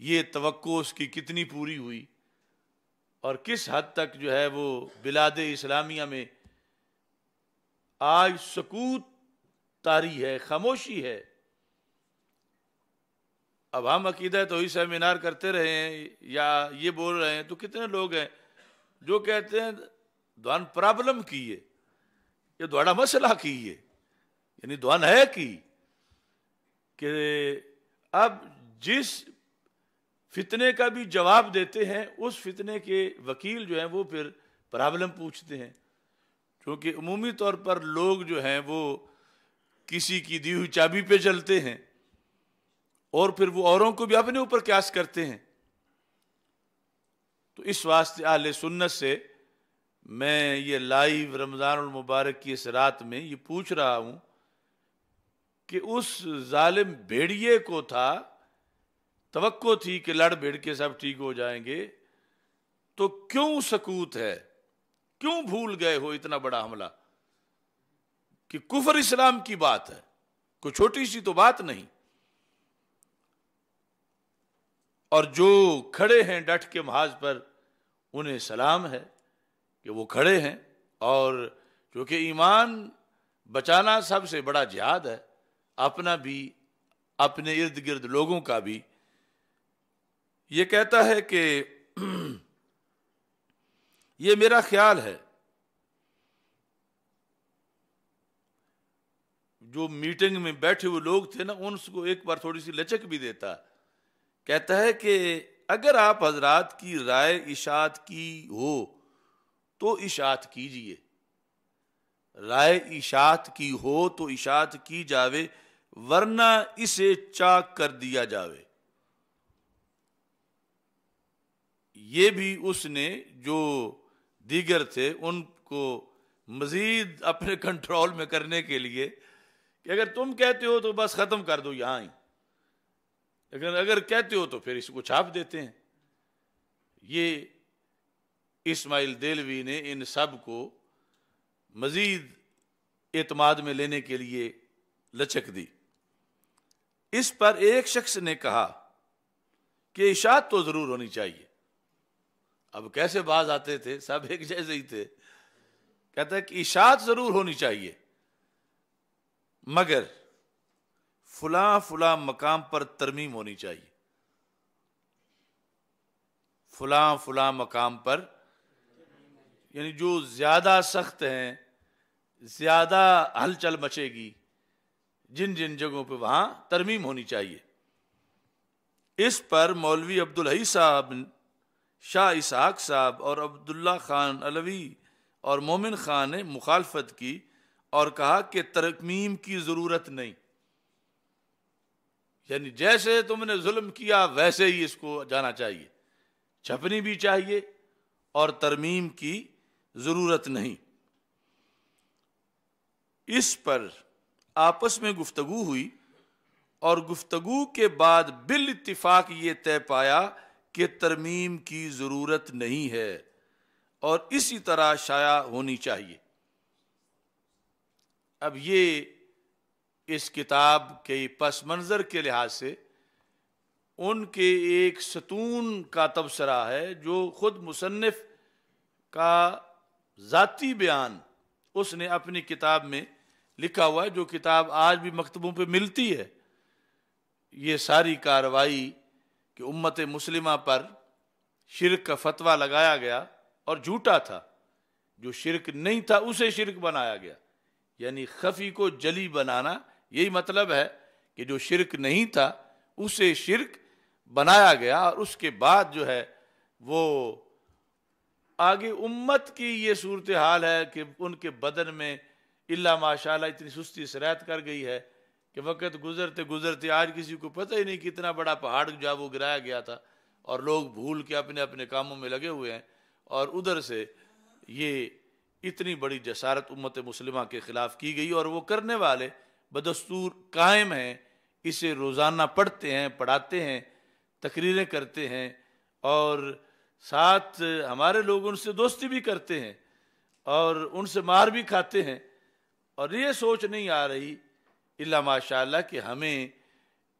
A: ये तो उसकी कितनी पूरी हुई और किस हद तक जो है वो बिलाद इस्लामिया में आज सकूत तारी है खामोशी है अब हम अकीदा तो ही सेमिनार करते रहे हैं या ये बोल रहे हैं तो कितने लोग हैं जो कहते हैं द्वान प्रॉब्लम की है ये द्वाड़ा मसला की है यानी द्वान है की कि अब जिस फितने का भी जवाब देते हैं उस फितने के वकील जो हैं वो फिर प्रॉब्लम पूछते हैं क्योंकि अमूमी तौर पर लोग जो हैं वो किसी की दी हुई चाबी पे चलते हैं और फिर वो औरों को भी अपने ऊपर क्यास करते हैं तो इस वास्ते आल सुन्नत से मैं ये लाइव रमज़ान मुबारक की इस रात में ये पूछ रहा हूं कि उस जालिम भेड़िए को था तो थी कि लड़ भिड़ के सब ठीक हो जाएंगे तो क्यों सकूत है क्यों भूल गए हो इतना बड़ा हमला कि कुफर इस्लाम की बात है कोई छोटी सी तो बात नहीं और जो खड़े हैं डट के महाज पर उन्हें सलाम है कि वो खड़े हैं और क्योंकि ईमान बचाना सबसे बड़ा जिहाद है अपना भी अपने इर्द गिर्द लोगों का भी ये कहता है कि ये मेरा ख्याल है जो मीटिंग में बैठे हुए लोग थे ना उनको एक बार थोड़ी सी लचक भी देता कहता है कि अगर आप हजरात की राय इशात की हो तो इशात कीजिए राय इशात की हो तो इशात की जावे वरना इसे चाक कर दिया जावे ये भी उसने जो दीगर थे उनको मजीद अपने कंट्रोल में करने के लिए कि अगर तुम कहते हो तो बस ख़त्म कर दो यहाँ ही लेकिन अगर कहते हो तो फिर इसको छाप देते हैं ये इस्माइल देलवी ने इन सब को मजीद एतमाद में लेने के लिए लचक दी इस पर एक शख्स ने कहा कि इशात तो ज़रूर होनी चाहिए अब कैसे बाज आते थे सब एक जैसे ही थे कहता हैं कि इशात जरूर होनी चाहिए मगर फुला फुला मकाम पर तरमीम होनी चाहिए फुला फुला मकाम पर यानी जो ज़्यादा सख्त हैं ज़्यादा हलचल मचेगी जिन जिन जगहों पे वहां तरमीम होनी चाहिए इस पर मौलवी अब्दुल हई साहब शाह इसहाक साहब और अब्दुल्ला खान अलवी और मोमिन खान ने मुखालफत की और कहा कि तरमीम की ज़रूरत नहीं यानी जैसे तुमने जुल्म किया वैसे ही इसको जाना चाहिए छपनी भी चाहिए और तरमीम की ज़रूरत नहीं इस पर आपस में गुफ्तगु हुई और गुफ्तगु के बाद बिल इतफाक ये तय पाया कि तरमीम की ज़रूरत नहीं है और इसी तरह शाया होनी चाहिए अब ये इस किताब के पस मंज़र के लिहाज से उनके एक सतून का तबसरा है जो ख़ुद मुसनफ़ का ज़ाती बयान उसने अपनी किताब में लिखा हुआ है जो किताब आज भी मकतबों पे मिलती है ये सारी कार्रवाई कि उम्मत मुस्लिमा पर शिरक का फतवा लगाया गया और झूठा था जो शिरक नहीं था उसे शिरक बनाया गया यानी खफी को जली बनाना यही मतलब है कि जो शिरक नहीं था उसे शिरक बनाया गया और उसके बाद जो है वो आगे उम्मत की ये सूरत हाल है कि उनके बदन में इल्ला माशाल्लाह इतनी सुस्ती शरात कर गई है कि वक़्त गुजरते गुजरते आज किसी को पता ही नहीं कितना बड़ा पहाड़ जो वो गिराया गया था और लोग भूल के अपने अपने कामों में लगे हुए हैं और उधर से ये इतनी बड़ी जसारत उम्मत मुसलिमा के ख़िलाफ़ की गई और वो करने वाले बदस्तूर कायम हैं इसे रोज़ाना पढ़ते हैं पढ़ाते हैं तकरीरें करते हैं और साथ हमारे लोग उनसे दोस्ती भी करते हैं और उनसे मार भी खाते हैं और ये सोच नहीं आ रही इल्ला माशाल्लाह कि हमें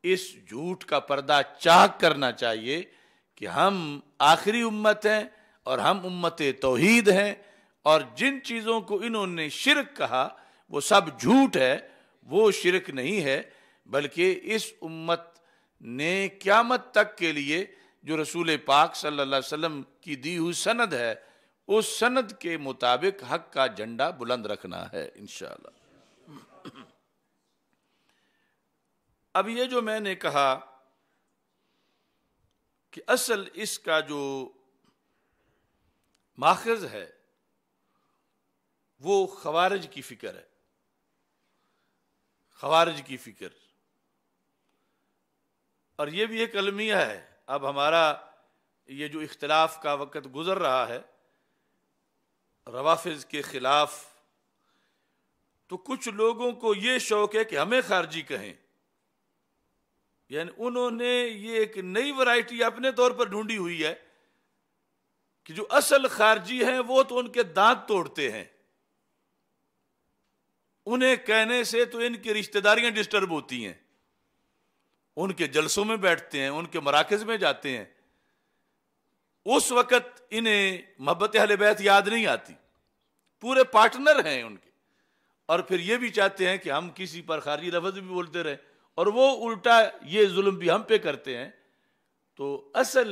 A: इस झूठ का पर्दा चाक करना चाहिए कि हम आखिरी उम्मत हैं और हम उम्मत तोहीद हैं और जिन चीज़ों को इन्होंने शिरक कहा वो सब झूठ है वो शिरक नहीं है बल्कि इस उम्मत ने क्यामत तक के लिए जो रसूल पाक सल्लल्लाहु अलैहि वसल्लम की दी हुई सनद है उस सनद के मुताबिक हक का झंडा बुलंद रखना है इंशाल्लाह अब ये जो मैंने कहा कि असल इसका जो माखज है वो खवारज की फिक्र है खवारज की फिक्र और ये भी एक अलमिया है अब हमारा ये जो इख्तलाफ का वक़्त गुजर रहा है रवाफिज के ख़िलाफ़ तो कुछ लोगों को ये शौक है कि हमें खारजी कहें यानी उन्होंने ये एक नई वैरायटी अपने तौर पर ढूंढी हुई है कि जो असल खारजी हैं वो तो उनके दांत तोड़ते हैं उन्हें कहने से तो इनकी रिश्तेदारियां डिस्टर्ब होती हैं उनके जलसों में बैठते हैं उनके मराकज में जाते हैं उस वक़्त इन्हें मोहब्बत अहल बैत याद नहीं आती पूरे पार्टनर हैं उनके और फिर ये भी चाहते हैं कि हम किसी पर खारजी लफ्ज भी बोलते रहे और वो उल्टा ये जुल्म भी हम पे करते हैं तो असल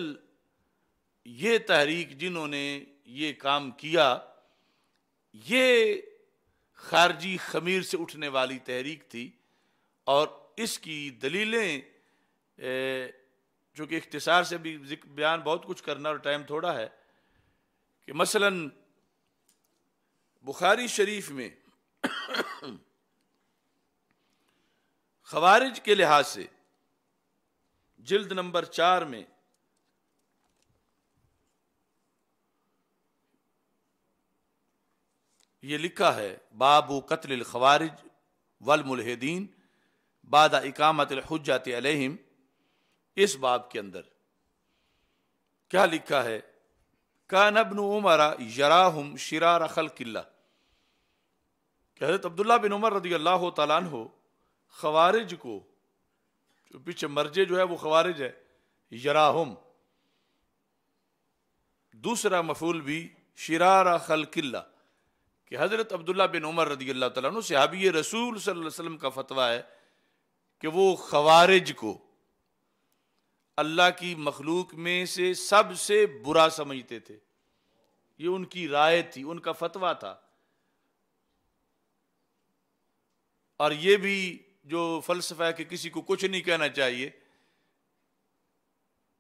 A: ये तहरीक जिन्होंने ये काम किया ये खारजी खमीर से उठने वाली तहरीक थी और इसकी दलीलें चूँकि इख्तिसार से भी बयान बहुत कुछ करना और टाइम थोड़ा है कि मसलन बुखारी शरीफ में खवारिज के लिहाज से जिल्द नंबर चार में ये लिखा है बाबू कत्ल खवारिज मुलहदीन बाद इकामत हजात अलहिम इस बाब के अंदर क्या लिखा है का नबन उमरा यराहम शरा रखल किला हज़रत अब्दुल्ला बिन उमर रदी अल्लाह तला खवारिज को जो पीछे मर्जे जो है वो खवारिज है यराहम दूसरा मफूल भी खल खलकिल्ला कि हज़रत अब्दुल्ला बिन उमर रदी अल्लाह तु सहाबी रसूल सल्लम का फतवा है कि वो खवारिज को अल्लाह की मखलूक में से सबसे बुरा समझते थे ये उनकी राय थी उनका फतवा था और ये भी जो फलसफा है कि किसी को कुछ नहीं कहना चाहिए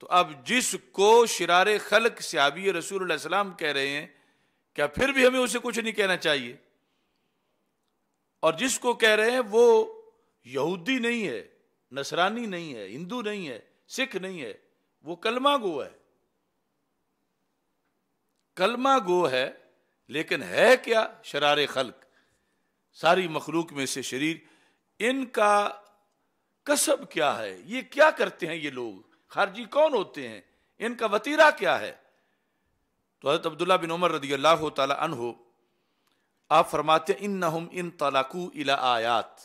A: तो अब जिसको शरार खलक सहाबी रसूल सलाम कह रहे हैं क्या फिर भी हमें उसे कुछ नहीं कहना चाहिए और जिसको कह रहे हैं वो यहूदी नहीं है नसरानी नहीं है हिंदू नहीं है सिख नहीं है वो कलमा गो है कलमा गो है लेकिन है क्या शरार खलक सारी मखलूक में से शरीर इनका कसब क्या है ये क्या करते हैं ये लोग खारजी कौन होते हैं इनका वतीरा क्या है तो हजरत अब्दुल्ला बिन उमर रदी अल्लाह तहो आप फरमाते इन नहम इन तलाकू इला आयात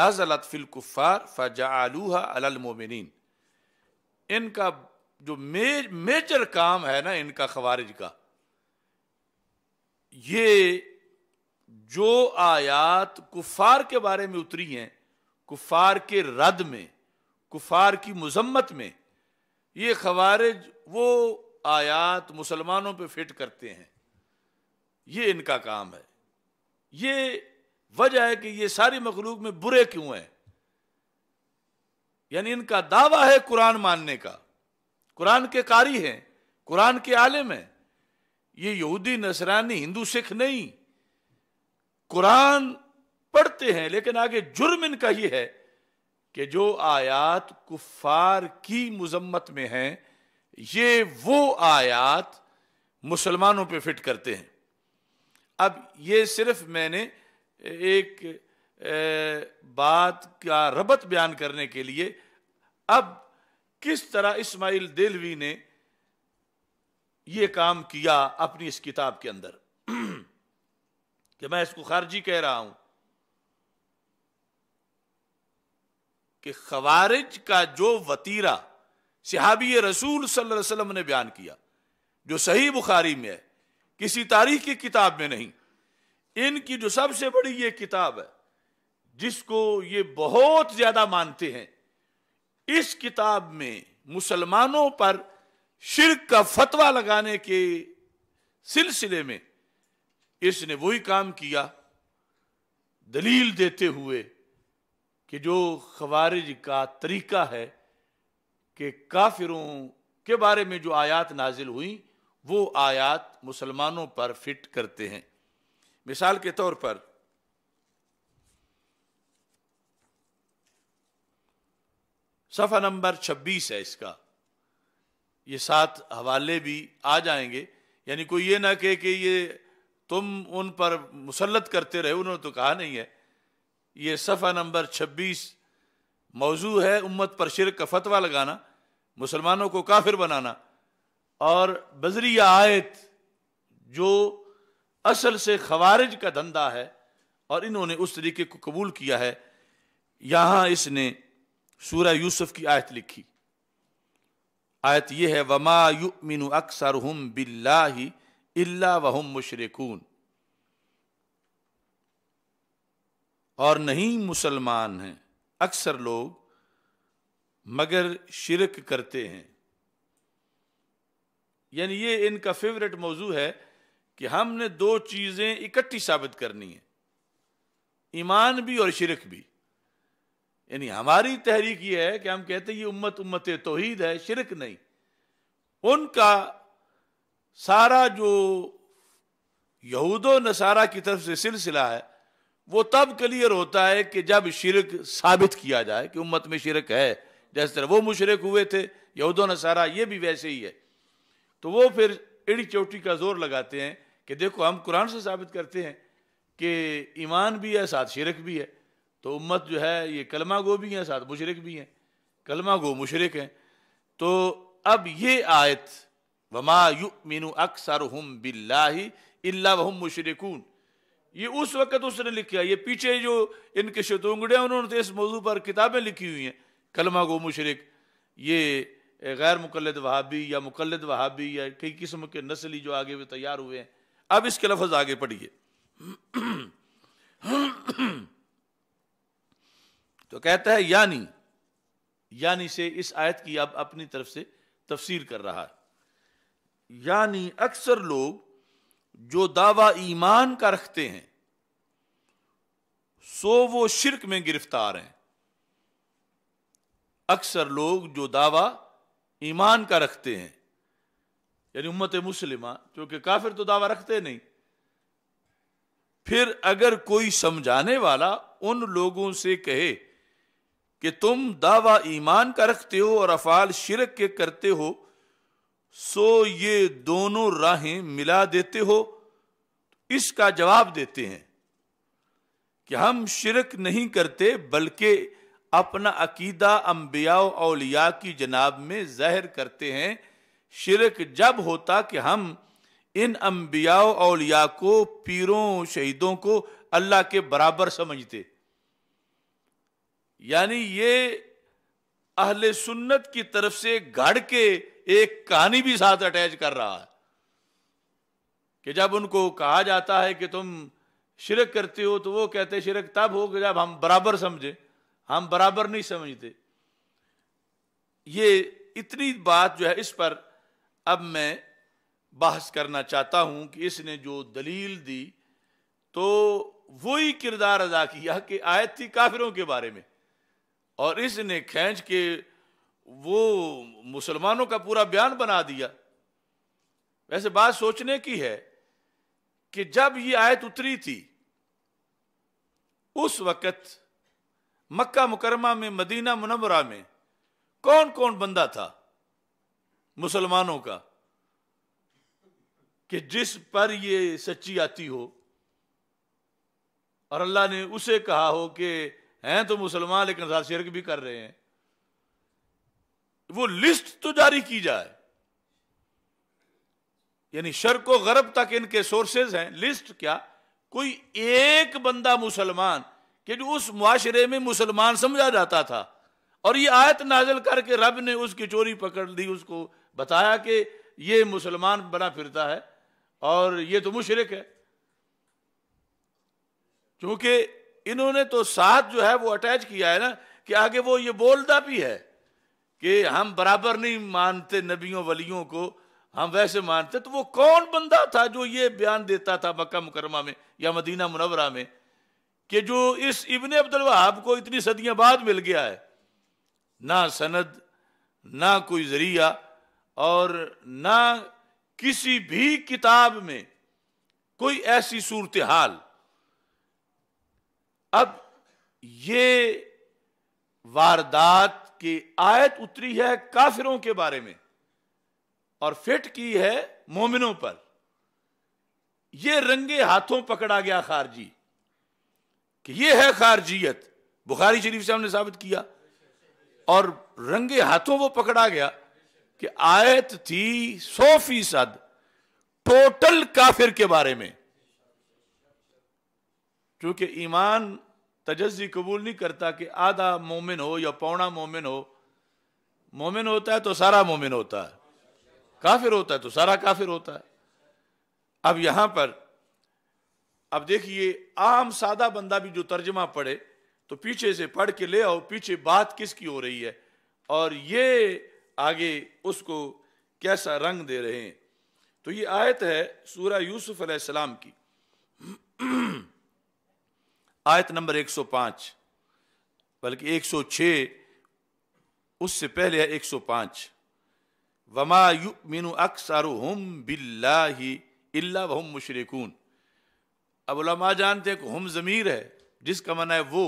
A: नाजलत फिलकुफ़ार फ़जालूहा अलमोमिन इनका जो मेजर काम है ना इनका खवारिज का ये जो आयात कुफार के बारे में उतरी हैं कुफार के रद में कुफार की मजम्मत में ये खवारिज वो आयात मुसलमानों पे फिट करते हैं ये इनका काम है ये वजह है कि ये सारी मखलूक में बुरे क्यों हैं यानी इनका दावा है कुरान मानने का कुरान के कारी हैं कुरान के आलिम हैं ये यहूदी नसरानी हिंदू सिख नहीं कुरान पढ़ते हैं लेकिन आगे जुर्म इनका ही है कि जो आयात कुफार की मजम्मत में हैं ये वो आयात मुसलमानों पे फिट करते हैं अब ये सिर्फ मैंने एक बात का रबत बयान करने के लिए अब किस तरह इस्माइल देलवी ने ये काम किया अपनी इस किताब के अंदर कि मैं इसको खारजी कह रहा हूं कि खवारिज का जो वतीरा सिहाबी रसूल सल्लल्लाहु अलैहि वसल्लम ने बयान किया जो सही बुखारी में है किसी तारीख की किताब में नहीं इनकी जो सबसे बड़ी ये किताब है जिसको ये बहुत ज्यादा मानते हैं इस किताब में मुसलमानों पर शिरक का फतवा लगाने के सिलसिले में इसने वही काम किया दलील देते हुए कि जो खवारिज का तरीका है कि काफिरों के बारे में जो आयात नाजिल हुई वो आयात मुसलमानों पर फिट करते हैं मिसाल के तौर पर सफ़ा नंबर 26 है इसका ये सात हवाले भी आ जाएंगे यानी कोई ये ना कहे कि ये तुम उन पर मुसलत करते रहे उन्होंने तो कहा नहीं है ये सफ़ा नंबर 26 मौजू है उम्मत पर शिर का फतवा लगाना मुसलमानों को काफिर बनाना और बजरिया आयत जो असल से खवारिज का धंधा है और इन्होंने उस तरीके को कबूल किया है यहाँ इसने सूर्य यूसुफ की आयत लिखी आयत यह है वमा युमिन अक्सर हम बिल्ला इल्ला वहम मुशरकून और नहीं मुसलमान हैं अक्सर लोग मगर शिरक करते हैं यानी ये इनका फेवरेट मौजू है कि हमने दो चीज़ें इकट्ठी साबित करनी है ईमान भी और शिरक भी यानी हमारी तहरीक ये है कि हम कहते हैं ये उम्मत उम्मत तोहीद है शिरक नहीं उनका सारा जो यहूदो नसारा की तरफ से सिलसिला है वो तब क्लियर होता है कि जब शिरक साबित किया जाए कि उम्मत में शिरक है जैसे तरह वो मुशरक हुए थे यहूदो नसारा ये भी वैसे ही है तो वो फिर इड़ी चोटी का जोर लगाते हैं कि देखो हम कुरान से साबित करते हैं कि ईमान भी है साथ शिरक भी है तो उम्मत जो है ये कलमा गो भी हैं साथ मुशरक भी हैं कलमा गो मुशरक हैं तो अब ये आयत वमा युमिनु अक्सर हम बिल्लाही इल्ला वहम मुशरकून ये उस वक्त उसने लिखा ये पीछे जो इनके शतुंगड़े हैं उन्होंने तो इस मौजू पर किताबें लिखी हुई हैं कलमा गो मुशरक ये गैर मुकलद वहाबी या मुकलद वहाबी या कई किस्म के नस्ली जो आगे हुए तैयार हुए हैं अब इसके लफज आगे पढ़िए तो कहता है यानी यानी से इस आयत की अब अपनी तरफ से तफसीर कर रहा है यानी अक्सर लोग जो दावा ईमान का रखते हैं सो वो शिरक में गिरफ्तार हैं अक्सर लोग जो दावा ईमान का रखते हैं यानी उम्मत मुस्लिमा क्योंकि काफिर तो दावा रखते नहीं फिर अगर कोई समझाने वाला उन लोगों से कहे कि तुम दावा ईमान का रखते हो और अफाल शिरक के करते हो सो ये दोनों राहें मिला देते हो इसका जवाब देते हैं कि हम शिरक नहीं करते बल्कि अपना अकीदा अंबिया अलिया की जनाब में जहर करते हैं शिरक जब होता कि हम इन अम्बिया अलिया को पीरों शहीदों को अल्लाह के बराबर समझते यानी ये अहले सुन्नत की तरफ से गढ़ के एक कहानी भी साथ अटैच कर रहा है कि जब उनको कहा जाता है कि तुम शिरक करते हो तो वो कहते शिरक तब हो कि जब हम बराबर समझे हम बराबर नहीं समझते ये इतनी बात जो है इस पर अब मैं बहस करना चाहता हूं कि इसने जो दलील दी तो वही किरदार अदा किया कि आयत थी काफिरों के बारे में और इसने खींच के वो मुसलमानों का पूरा बयान बना दिया वैसे बात सोचने की है कि जब ये आयत उतरी थी उस वक़्त मक्का मुकरमा में मदीना मुनवरा में कौन कौन बंदा था मुसलमानों का कि जिस पर ये सच्ची आती हो और अल्लाह ने उसे कहा हो कि हैं तो मुसलमान लेकिन साथ शिरक भी कर रहे हैं वो लिस्ट तो जारी की जाए यानी शर्क व गरब तक इनके सोर्सेज हैं लिस्ट क्या कोई एक बंदा मुसलमान कि जो उस माशरे में मुसलमान समझा जाता था और ये आयत नाजल करके रब ने उसकी चोरी पकड़ ली उसको बताया कि ये मुसलमान बना फिरता है और ये तो मुशरक है क्योंकि इन्होंने तो साथ जो है वो अटैच किया है ना कि आगे वो ये बोलता भी है कि हम बराबर नहीं मानते नबियों वलियों को हम वैसे मानते तो वो कौन बंदा था जो ये बयान देता था मक्का मुकरमा में या मदीना मुनवरा में कि जो इस इबन अब्दुल वहाब को इतनी सदियां बाद मिल गया है ना सनद ना कोई जरिया और ना किसी भी किताब में कोई ऐसी सूरत हाल अब ये वारदात कि आयत उतरी है काफिरों के बारे में और फिट की है मोमिनों पर यह रंगे हाथों पकड़ा गया खारजी कि यह है खारजियत बुखारी शरीफ से हमने साबित किया और रंगे हाथों वो पकड़ा गया कि आयत थी सौ फीसद टोटल काफिर के बारे में क्योंकि ईमान तजस्वी कबूल नहीं करता कि आधा मोमिन हो या पौना मोमिन हो मोमिन होता है तो सारा मोमिन होता है काफिर होता है तो सारा काफिर होता है अब यहां पर अब देखिए आम सादा बंदा भी जो तर्जमा पढ़े तो पीछे से पढ़ के ले आओ पीछे बात किसकी हो रही है और ये आगे उसको कैसा रंग दे रहे हैं तो ये आयत है सूर्य यूसुफ अलैहिस्सलाम की आयत नंबर 105 बल्कि 106 उससे पहले है 105 वमा यु मीनू अक्सर हम बिल्ला ही वहम मुशरकून अब उलमा जानते हैं कि हम ज़मीर है जिसका मना है वो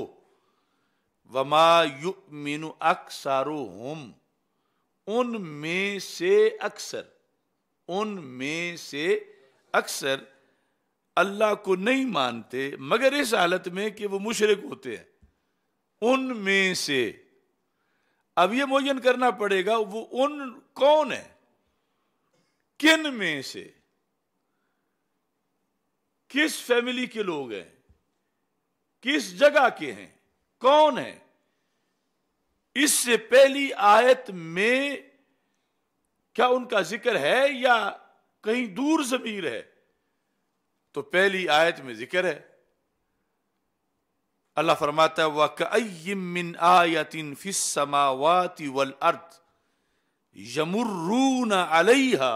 A: वमा यु मीनू अक्सर हम उनमें से अक्सर उनमें से अक्सर अल्लाह को नहीं मानते मगर इस हालत में कि वो मुशरक होते हैं उनमें से अब ये मोयन करना पड़ेगा वो उन कौन है किन में से किस फैमिली के लोग हैं किस जगह के हैं कौन है इससे पहली आयत में क्या उनका जिक्र है या कहीं दूर जमीर है तो पहली आयत में जिक्र है अल्लाह फरमाता वह कईमिन आयतिन फिस फिसमावाति वल अर्थ यमुर्रून अलैहा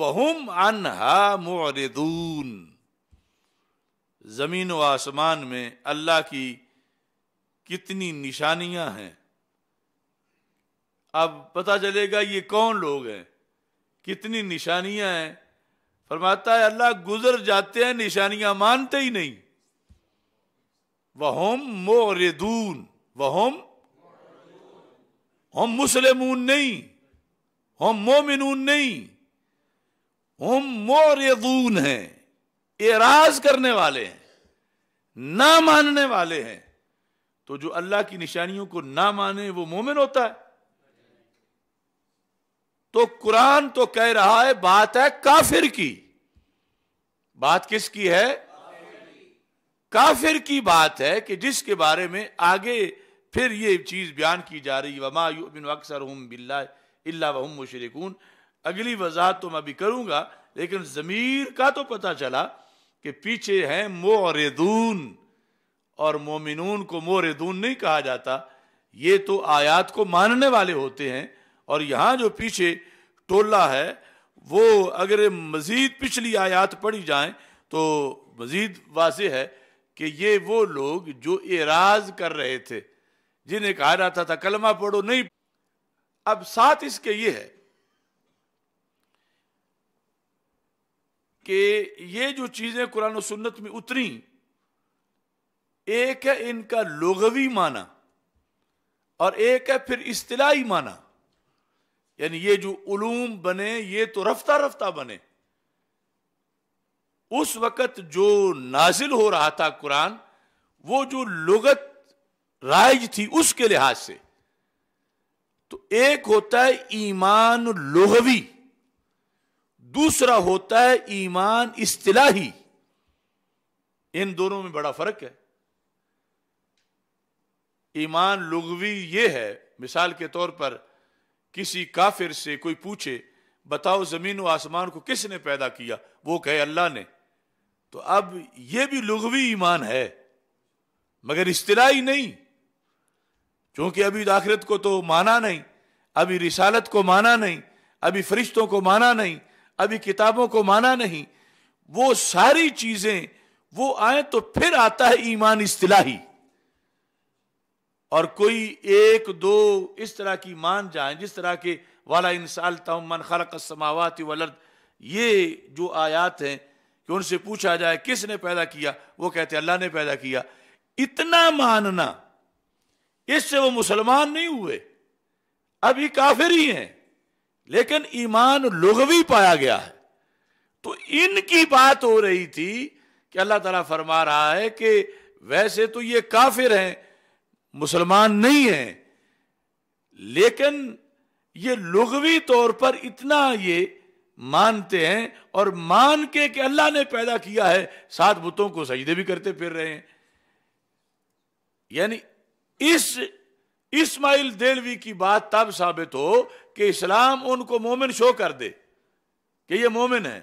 A: वहुम अनहा मोरदून जमीन व आसमान में अल्लाह की कितनी निशानियां हैं अब पता चलेगा ये कौन लोग हैं कितनी निशानियां हैं फरमाता है अल्लाह गुजर जाते हैं निशानियां मानते ही नहीं दून मोरदून होम हम मुसलमून नहीं हम मोमिनून नहीं हम मोरदून हैं एराज करने वाले हैं ना मानने वाले हैं तो जो अल्लाह की निशानियों को ना माने वो मोमिन होता है तो कुरान तो कह रहा है बात है काफिर की बात किसकी है काफिर की बात है कि जिसके बारे में आगे फिर ये चीज बयान की जा रही वमा अक्सर हम बिल्ला मुशरकून अगली वजाहत तो मैं भी करूंगा लेकिन ज़मीर का तो पता चला कि पीछे हैं मोरेदून और मोमिनून को मोरदून नहीं कहा जाता ये तो आयात को मानने वाले होते हैं और यहाँ जो पीछे टोला है वो अगर मज़ीद पिछली आयात पढ़ी जाए तो मज़ीद वाज है कि ये वो लोग जो एराज कर रहे थे जिन्हें कहा जाता था कलमा पढ़ो नहीं अब साथ इसके ये है कि ये जो चीज़ें कुरान सुन्नत में उतरी एक है इनका लोगवी माना और एक है फिर इस्तलाही माना यानी ये जो उलूम बने ये तो रफ्ता रफ्ता बने उस वक़्त जो नाजिल हो रहा था कुरान वो जो लुगत राइज थी उसके लिहाज से तो एक होता है ईमान लोहवी दूसरा होता है ईमान इस्तिलाही इन दोनों में बड़ा फर्क है ईमान लुगवी ये है मिसाल के तौर पर किसी काफिर से कोई पूछे बताओ ज़मीन व आसमान को किसने पैदा किया वो कहे अल्लाह ने तो अब ये भी लघवी ईमान है मगर इस्तलाई नहीं क्योंकि अभी आखिरत को तो माना नहीं अभी रिसालत को माना नहीं अभी फरिश्तों को माना नहीं अभी किताबों को माना नहीं वो सारी चीज़ें वो आए तो फिर आता है ईमान इस्तलाही और कोई एक दो इस तरह की मान जाए जिस तरह के वाला इंसान तमन खलक समावत वलर्द ये जो आयात हैं कि उनसे पूछा जाए किसने पैदा किया वो कहते अल्लाह ने पैदा किया इतना मानना इससे वो मुसलमान नहीं हुए अभी काफिर ही हैं लेकिन ईमान लुघवी पाया गया है तो इनकी बात हो रही थी कि अल्लाह तला फरमा रहा है कि वैसे तो ये काफिर हैं मुसलमान नहीं है लेकिन ये लुगवी तौर पर इतना ये मानते हैं और मान के कि अल्लाह ने पैदा किया है सात बुतों को सजदे भी करते फिर रहे हैं यानी इस इस्माइल देलवी की बात तब साबित हो कि इस्लाम उनको मोमिन शो कर दे कि ये मोमिन है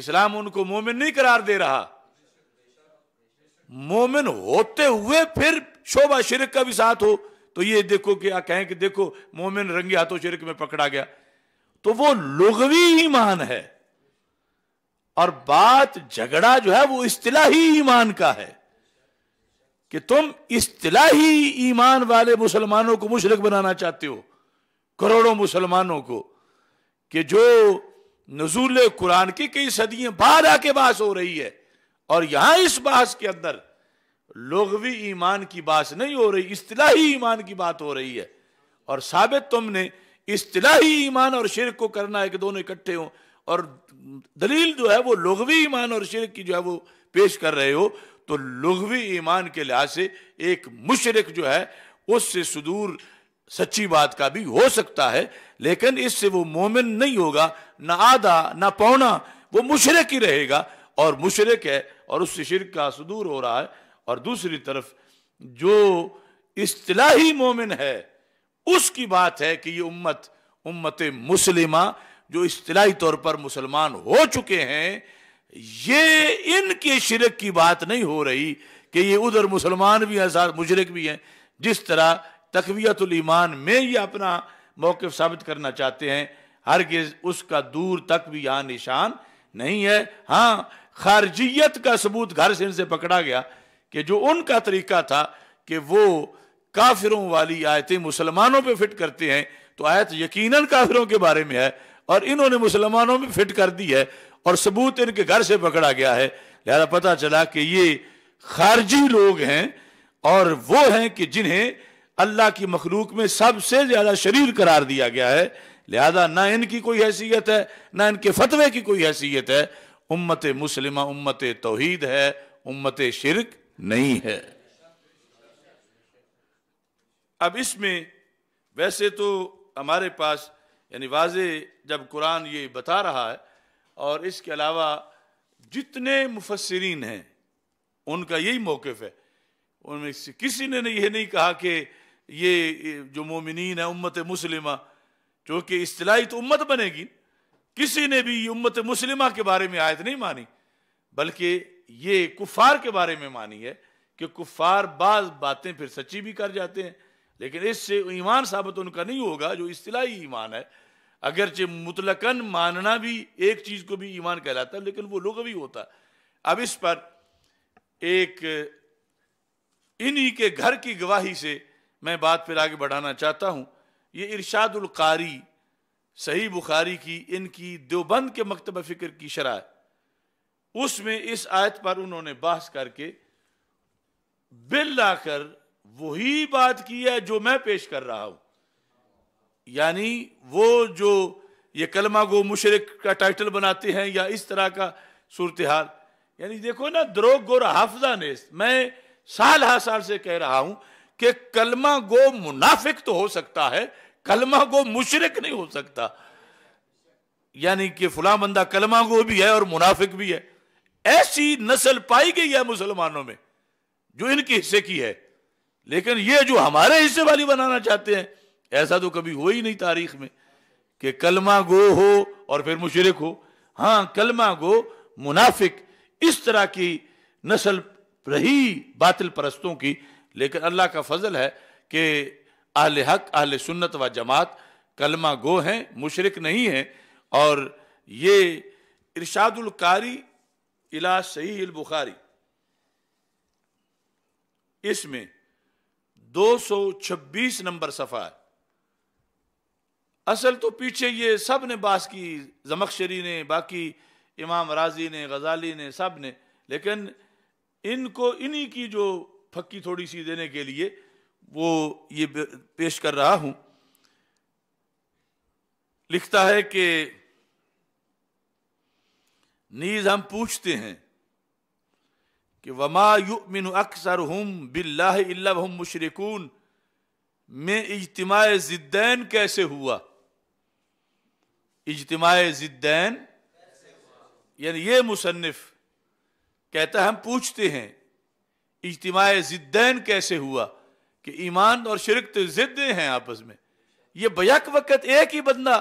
A: इस्लाम उनको मोमिन नहीं करार दे रहा मोमिन होते हुए फिर शोभा शिरक का भी साथ हो तो ये देखो कि कहें कि देखो मोमिन रंगे हाथों शिरक में पकड़ा गया तो वो लोगवी ईमान है और बात झगड़ा जो है वो इस्तिलाही ईमान का है कि तुम इस्तिलाही ईमान वाले मुसलमानों को मुशरक बनाना चाहते हो करोड़ों मुसलमानों को कि जो नजूल कुरान की कई सदियां बाहर आके बास हो रही है और यहां इस बास के अंदर लोगवी ईमान की बात नहीं हो रही इस्तलाही ईमान की बात हो रही है और साबित तुमने इस्तलाही ईमान और शिरक को करना है कि दोनों इकट्ठे हों और दलील जो है वो लोगवी ईमान और शिरक की जो है वो पेश कर रहे हो तो लुघवी ईमान के लिहाज से एक मुशरक जो है उससे सुदूर सच्ची बात का भी हो सकता है लेकिन इससे वो मोमिन नहीं होगा ना आधा ना पौना वो मुशरक ही रहेगा और मुशरक है और उससे शिरक का सुदूर हो रहा है और दूसरी तरफ जो इस्तलाही मोमिन है उसकी बात है कि ये उम्मत उम्मत मुस्लिमा जो इस्तलाही तौर पर मुसलमान हो चुके हैं ये इनके शिरक की बात नहीं हो रही कि ये उधर मुसलमान भी हैं साथ मुशरक भी हैं जिस तरह तकवीतुल ईमान में ये अपना मौक़ साबित करना चाहते हैं हर उसका दूर तक भी यहाँ निशान नहीं है हाँ खारजियत का सबूत घर से इनसे पकड़ा गया कि जो उनका तरीका था कि वो काफिरों वाली आयतें मुसलमानों पे फिट करते हैं तो आयत यकीनन काफिरों के बारे में है और इन्होंने मुसलमानों में फिट कर दी है और सबूत इनके घर से पकड़ा गया है लिहाजा पता चला कि ये खारजी लोग हैं और वो हैं कि जिन्हें अल्लाह की मखलूक में सबसे ज़्यादा शरीर करार दिया गया है लिहाजा ना इनकी कोई हैसियत है ना इनके फतवे की कोई हैसियत है उम्मत मुसलिमा उम्मत तोहीद है उम्मत शिरक नहीं है अब इसमें वैसे तो हमारे पास यानी वाज जब कुरान ये बता रहा है और इसके अलावा जितने मुफसरीन हैं उनका यही मौकफ़ है उनमें से किसी ने यह नहीं कहा कि ये जो मोमिन है उम्मत मुसलिमा चूँकि इतलाही तो उम्मत बनेगी किसी ने भी ये उम्मत मुसलिमा के बारे में आयत नहीं मानी बल्कि ये कुफार के बारे में मानी है कि कुफार बाज बातें फिर सच्ची भी कर जाते हैं लेकिन इससे ईमान साबित उनका नहीं होगा जो इस्तलाई ईमान है अगरचे मुतलकन मानना भी एक चीज़ को भी ईमान कहलाता है लेकिन वो लोग भी होता अब इस पर एक इन्हीं के घर की गवाही से मैं बात फिर आगे बढ़ाना चाहता हूं ये कारी सही बुखारी की इनकी देवबंद के मकतब फ़िक्र की शराह उसमें इस आयत पर उन्होंने बहस करके बिल लाकर वही बात की है जो मैं पेश कर रहा हूं यानी वो जो ये कलमा गो मुशरक का टाइटल बनाते हैं या इस तरह का सूरत हाल यानी देखो ना द्रोग गोर हाफजा ने मैं साल हा साल से कह रहा हूं कि कलमा गो मुनाफिक तो हो सकता है कलमा गो मुशरक नहीं हो सकता यानी कि फुला बंदा कलमा गो भी है और मुनाफिक भी है ऐसी नस्ल पाई गई है मुसलमानों में जो इनके हिस्से की है लेकिन ये जो हमारे हिस्से वाली बनाना चाहते हैं ऐसा तो कभी हो ही नहीं तारीख में कि कलमा गो हो और फिर मुशरक हो हाँ कलमा गो मुनाफिक इस तरह की नस्ल रही बातिल परस्तों की लेकिन अल्लाह का फजल है कि अहल हक अहल सुन्नत व जमात कलमा गो हैं मुशरक नहीं हैं और ये इरशादुल कारी इला सही बुखारी इसमें 226 नंबर सफ़ा है असल तो पीछे ये सब ने बास की जमकशरी ने बाकी इमाम राजी ने गजाली ने सब ने लेकिन इनको इन्हीं की जो फक्की थोड़ी सी देने के लिए वो ये पेश कर रहा हूं लिखता है कि नीज हम पूछते हैं कि वमा युमिन अक्सर हम बिल्ला हम मुशरकून में इजतमा ज़िद्दैन कैसे हुआ इजतमा ज़िद्दैन यानी ये मुसनफ़ कहता हम पूछते हैं इजतमा ज़िद्दैन कैसे हुआ कि ईमान और शिरक तो ज़िद्द हैं आपस में ये बैक वक़्त एक ही बंदा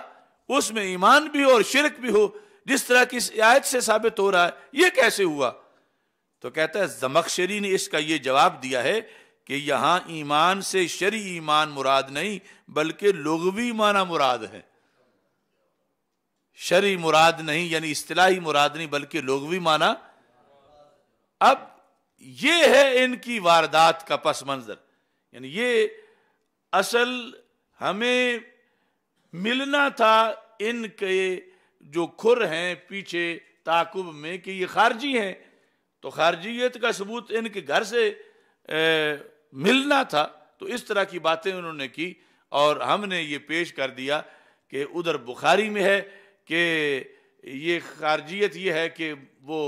A: उसमें ईमान भी हो और शिरक भी हो जिस तरह की आयत से साबित हो रहा है ये कैसे हुआ तो कहता है जमकशरी ने इसका ये जवाब दिया है कि यहां ईमान से शरी ईमान मुराद नहीं बल्कि लुगवी माना मुराद है शरी मुराद नहीं यानी इस्तलाही मुराद नहीं बल्कि लुगवी माना अब ये है इनकी वारदात का पस मंजर यानी ये असल हमें मिलना था इनके जो खुर हैं पीछे ताकुब में कि ये खारजी हैं तो खारजियत का सबूत इनके घर से ए, मिलना था तो इस तरह की बातें उन्होंने की और हमने ये पेश कर दिया कि उधर बुखारी में है कि ये खारजियत ये है कि वो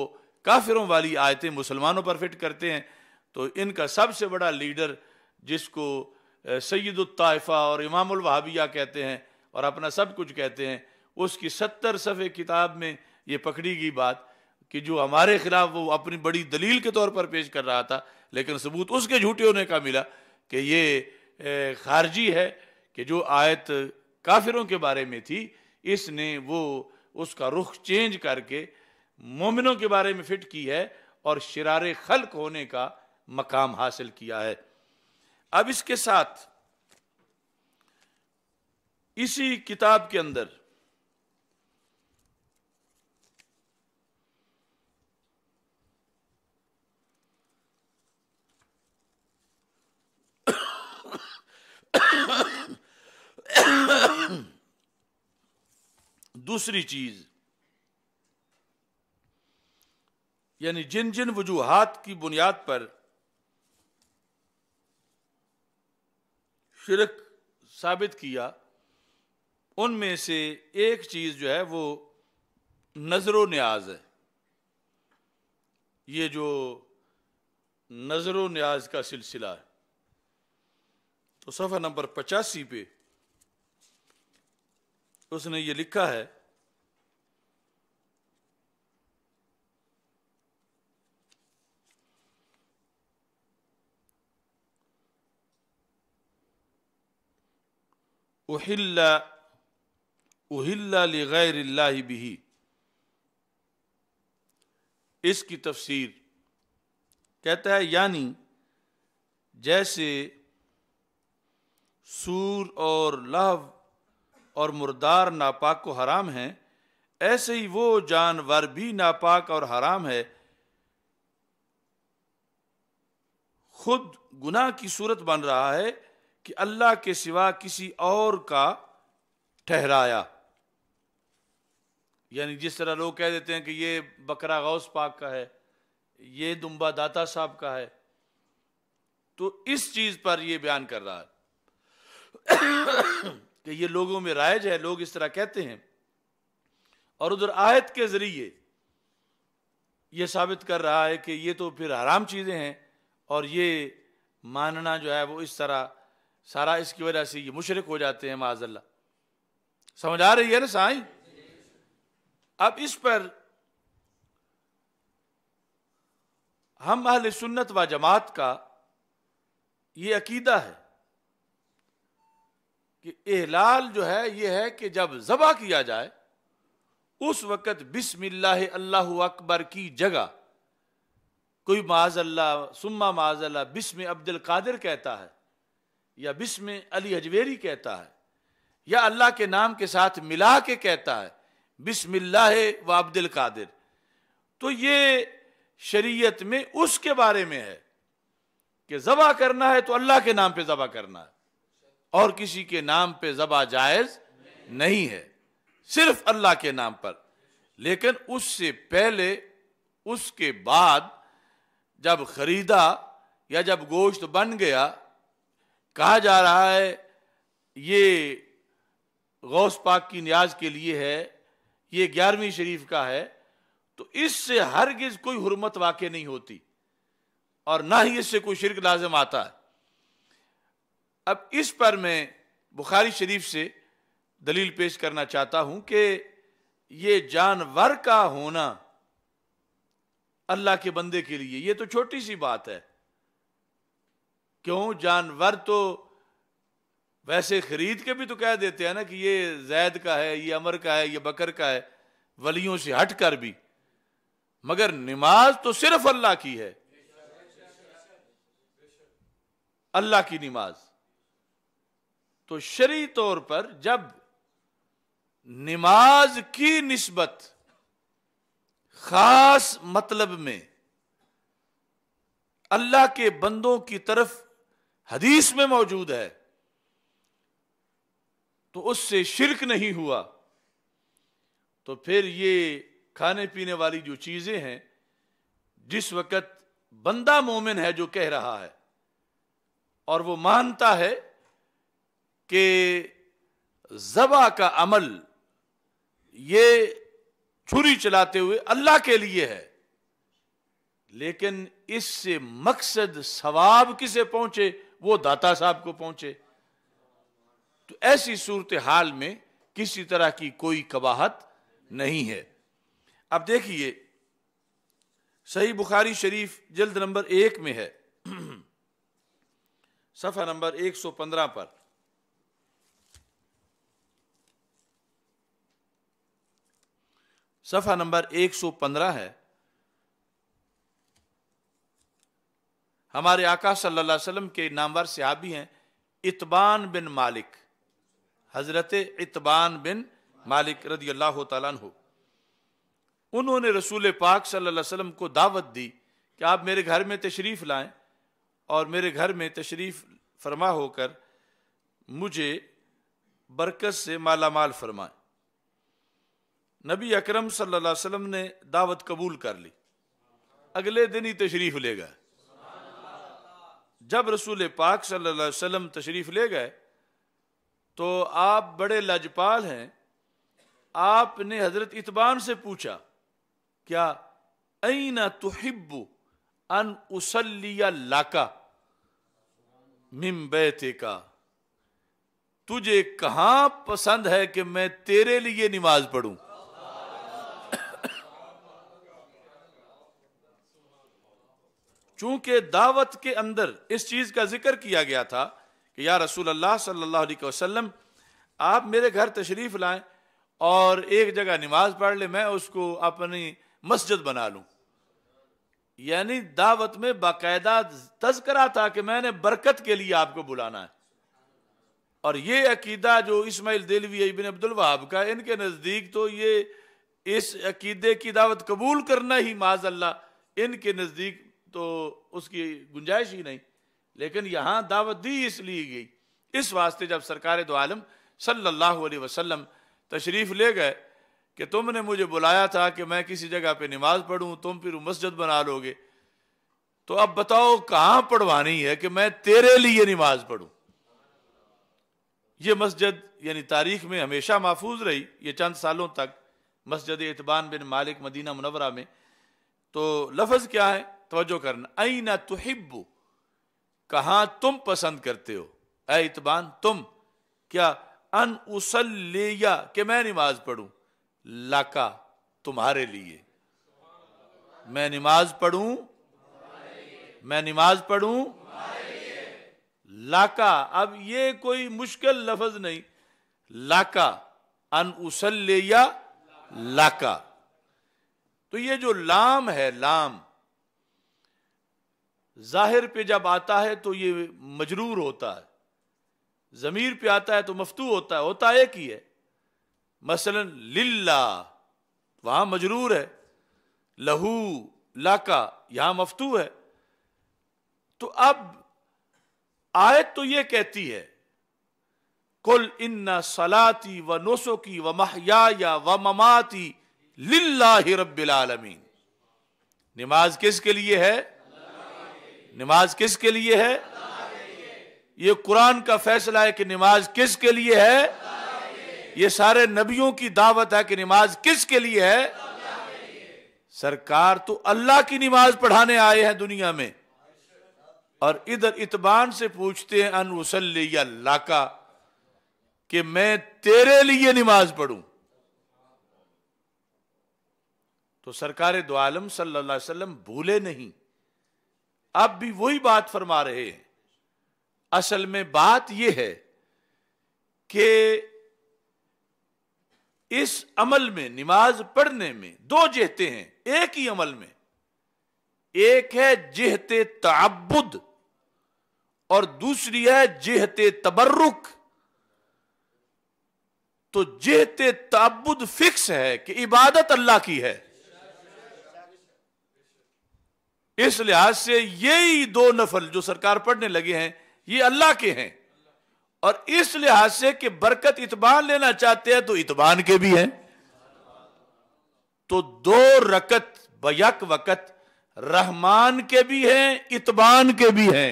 A: काफिरों वाली आयतें मुसलमानों पर फिट करते हैं तो इनका सबसे बड़ा लीडर जिसको सैदुलताइफ़ा और इमामुल वहाबिया कहते हैं और अपना सब कुछ कहते हैं उसकी सत्तर सफ़े किताब में ये पकड़ी गई बात कि जो हमारे खिलाफ वो अपनी बड़ी दलील के तौर पर पेश कर रहा था लेकिन सबूत उसके झूठे होने का मिला कि ये खारजी है कि जो आयत काफिरों के बारे में थी इसने वो उसका रुख चेंज करके मोमिनों के बारे में फिट की है और शरार खल्क होने का मकाम हासिल किया है अब इसके साथ इसी किताब के अंदर दूसरी चीज यानी जिन जिन वजूहत की बुनियाद पर शिरक साबित किया उनमें से एक चीज़ जो है वो नज़र न्याज है ये जो नज़र न्याज का सिलसिला है तो सफा नंबर पचासी पे उसने ये लिखा है उहिल्ला उहिल्ला लिगैर बिही इसकी तफसीर कहता है यानी जैसे सूर और लव और मुर्दार नापाक को हराम है ऐसे ही वो जानवर भी नापाक और हराम है खुद गुनाह की सूरत बन रहा है कि अल्लाह के सिवा किसी और का ठहराया यानी जिस तरह लोग कह देते हैं कि ये बकरा गौस पाक का है ये दुम्बा दाता साहब का है तो इस चीज़ पर ये बयान कर रहा है कि ये लोगों में राइज है लोग इस तरह कहते हैं और उधर आयत के ज़रिए ये साबित कर रहा है कि ये तो फिर हराम चीज़ें हैं और ये मानना जो है वो इस तरह सारा इसकी वजह से ये मुशरक हो जाते हैं माजल्ला समझ आ रही है ना साई अब इस पर हम अहल सुन्नत व जमात का ये अकीदा है कि एहलाल जो है ये है कि जब जबा किया जाए उस वक़्त बिस्मिल्लाह अल्लाह अकबर की जगह कोई माजल्ला सुम्मा माजल्ला बिस्म अब्दुल कादिर कहता है या बिस्म अली अजवेरी कहता है या अल्लाह के नाम के साथ मिला के कहता है बिस्मिल्लाह व अब्दुल कादिर तो ये शरीयत में उसके बारे में है कि जबा करना है तो अल्लाह के नाम पे जबा करना है और किसी के नाम पे जबा जायज नहीं है सिर्फ अल्लाह के नाम पर लेकिन उससे पहले उसके बाद जब खरीदा या जब गोश्त बन गया कहा जा रहा है ये गौस पाक की न्याज के लिए है ये ग्यारहवीं शरीफ का है तो इससे हरगिज कोई हरमत वाक़ नहीं होती और ना ही इससे कोई शिरक लाजम आता है अब इस पर मैं बुखारी शरीफ से दलील पेश करना चाहता हूं कि ये जानवर का होना अल्लाह के बंदे के लिए ये तो छोटी सी बात है क्यों जानवर तो वैसे खरीद के भी तो कह देते हैं ना कि ये जैद का है ये अमर का है ये बकर का है वलियों से हट कर भी मगर नमाज तो सिर्फ अल्लाह की है अल्लाह की नमाज तो शरी तौर पर जब नमाज की नस्बत खास मतलब में अल्लाह के बंदों की तरफ हदीस में मौजूद है तो उससे शिरक नहीं हुआ तो फिर ये खाने पीने वाली जो चीज़ें हैं जिस वक़्त बंदा मोमिन है जो कह रहा है और वो मानता है कि जबा का अमल ये छुरी चलाते हुए अल्लाह के लिए है लेकिन इससे मकसद सवाब किसे पहुंचे वो दाता साहब को पहुंचे तो ऐसी सूरत हाल में किसी तरह की कोई कबाहत नहीं है अब देखिए सही बुखारी शरीफ जल्द नंबर एक में है सफ़ा नंबर 115 पर सफा नंबर 115 है हमारे आका सल्लल्लाहु अलैहि वसल्लम के नामवर से सहाबी हैं इतबान बिन मालिक हजरत इतबान बिन मालिक रदी अल्लाह तु उन्होंने रसूल पाक सल्लल्लाहु अलैहि वसल्लम को दावत दी कि आप मेरे घर में तशरीफ़ लाएं और मेरे घर में तशरीफ़ फरमा होकर मुझे बरकत से माला माल फरमाएं नबी अकरम सल्लल्लाहु अलैहि वसल्लम ने दावत कबूल कर ली अगले दिन ही तशरीफ ले गए जब रसूल पाक सल्लल्लाहु अलैहि वसल्लम तशरीफ ले गए तो आप बड़े लाजपाल हैं आपने हजरत इतबान से पूछा क्या ऐना तुहिब अन उसलिया लाका मिम बैते का तुझे कहाँ पसंद है कि मैं तेरे लिए नमाज पढ़ूं चूंकि दावत के अंदर इस चीज़ का जिक्र किया गया था कि या रसूल अल्लाह सल्लल्लाहु अलैहि वसल्लम आप मेरे घर तशरीफ़ लाएं और एक जगह नमाज पढ़ ले मैं उसको अपनी मस्जिद बना लू यानी दावत में बाकायदा तस्करा था कि मैंने बरकत के लिए आपको बुलाना है और ये अकीदा जो इसमाइल दिलवी इबिन अब्दुल वहाब का इनके नज़दीक तो ये इस अकीदे की दावत कबूल करना ही माज अल्लाह इनके नज़दीक तो उसकी गुंजाइश ही नहीं लेकिन यहाँ दावत दी इसलिए गई इस वास्ते जब सरकार दो आलम सल्लल्लाहु अलैहि वसल्लम तशरीफ़ ले गए कि तुमने मुझे बुलाया था कि मैं किसी जगह पे नमाज पढ़ूं तुम फिर मस्जिद बना लोगे तो अब बताओ कहाँ पढ़वानी है कि मैं तेरे लिए नमाज पढ़ूं ये मस्जिद यानी तारीख में हमेशा महफूज रही ये चंद सालों तक मस्जिद इतबान बिन मालिक मदीना मुनवरा में तो लफज क्या है तवज्जो करना आई ना तुहिब्बू तुम पसंद करते हो ए तुम क्या अन उसलिया कि मैं नमाज पढ़ू लाका तुम्हारे लिए मैं नमाज पढ़ू मैं नमाज पढ़ू लाका अब ये कोई मुश्किल लफज नहीं लाका अन उसलिया लाका तो ये जो लाम है लाम जाहिर पे जब आता है तो ये मजरूर होता है ज़मीर पे आता है तो मफतू होता है होता एक ही है मसलन लिल्ला वहां मजरूर है लहू लाका यहां मफतू है तो अब आयत तो ये कहती है कुल इन्ना सलाती व की व महया व ममाती लिल्ला रबालमीन नमाज किसके लिए है नमाज किसके लिए है ये कुरान का फैसला है कि नमाज किसके लिए है ये सारे नबियों की दावत है कि नमाज किसके लिए है सरकार तो अल्लाह की नमाज पढ़ाने आए हैं दुनिया में और इधर इतबान से पूछते हैं अनवसल अल्लाह का कि मैं तेरे लिए नमाज पढ़ू तो सरकार दो आलम सल्लल्लाहु अलैहि वसल्लम भूले नहीं अब भी वही बात फरमा रहे हैं असल में बात यह है कि इस अमल में नमाज पढ़ने में दो जहते हैं एक ही अमल में एक है जहते तबुद और दूसरी है जेहते तबर्रुक तो जहते तबुद फिक्स है कि इबादत अल्लाह की है इस लिहाज से यही दो नफल जो सरकार पढ़ने लगे हैं ये अल्लाह के हैं और इस लिहाज से कि बरकत इतबान लेना चाहते हैं तो इतबान के भी हैं तो दो रकत बयक वकत रहमान के भी हैं इतबान के भी हैं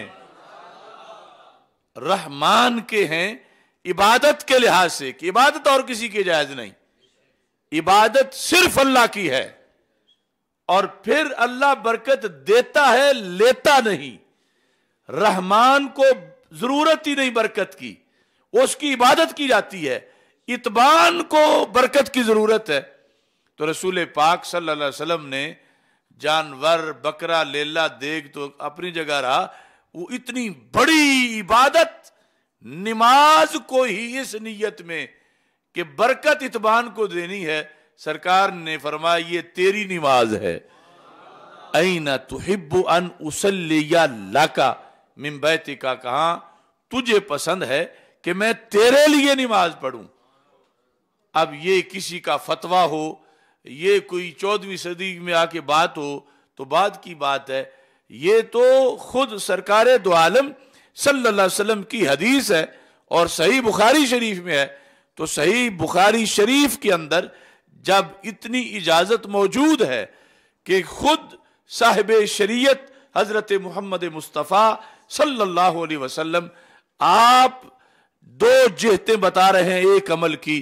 A: रहमान के हैं इबादत के लिहाज से कि इबादत और किसी की जायज नहीं इबादत सिर्फ अल्लाह की है और फिर अल्लाह बरकत देता है लेता नहीं रहमान को जरूरत ही नहीं बरकत की उसकी इबादत की जाती है इतबान को बरकत की जरूरत है तो रसूल पाक सल्लल्लाहु अलैहि वसल्लम ने जानवर बकरा लेला देख तो अपनी जगह रहा वो इतनी बड़ी इबादत नमाज को ही इस नीयत में कि बरकत इतबान को देनी है सरकार ने फरमाया ये तेरी नमाज है ऐना तुहिब अन उसलिया लाका मिम्बैती का कहा तुझे पसंद है कि मैं तेरे लिए नमाज पढ़ूं अब ये किसी का फतवा हो ये कोई चौदहवीं सदी में आके बात हो तो बाद की बात है ये तो खुद सरकार दो आलम सल्लल्लाहु अलैहि वसल्लम की हदीस है और सही बुखारी शरीफ में है तो सही बुखारी शरीफ के अंदर जब इतनी इजाजत मौजूद है कि खुद साहिब शरीयत हजरत मोहम्मद मुस्तफ़ा सल्लल्लाहु अलैहि वसल्लम आप दो जहतें बता रहे हैं एक अमल की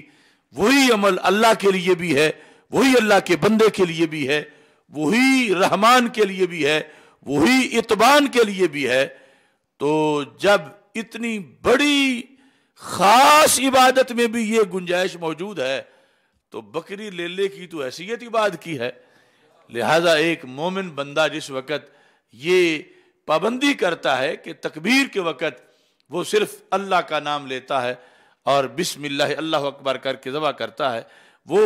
A: वही अमल अल्लाह के लिए भी है वही अल्लाह के बंदे के लिए भी है वही रहमान के लिए भी है वही इतबान के लिए भी है तो जब इतनी बड़ी खास इबादत में भी ये गुंजाइश मौजूद है तो बकरी ले ले की तो हैसियत ही बात की है लिहाजा एक मोमिन बंदा जिस वक़्त ये पाबंदी करता है कि तकबीर के वक़्त वो सिर्फ अल्लाह का नाम लेता है और बिसमिल्लाह अल्लाह अकबर करके ज़बा करता है वो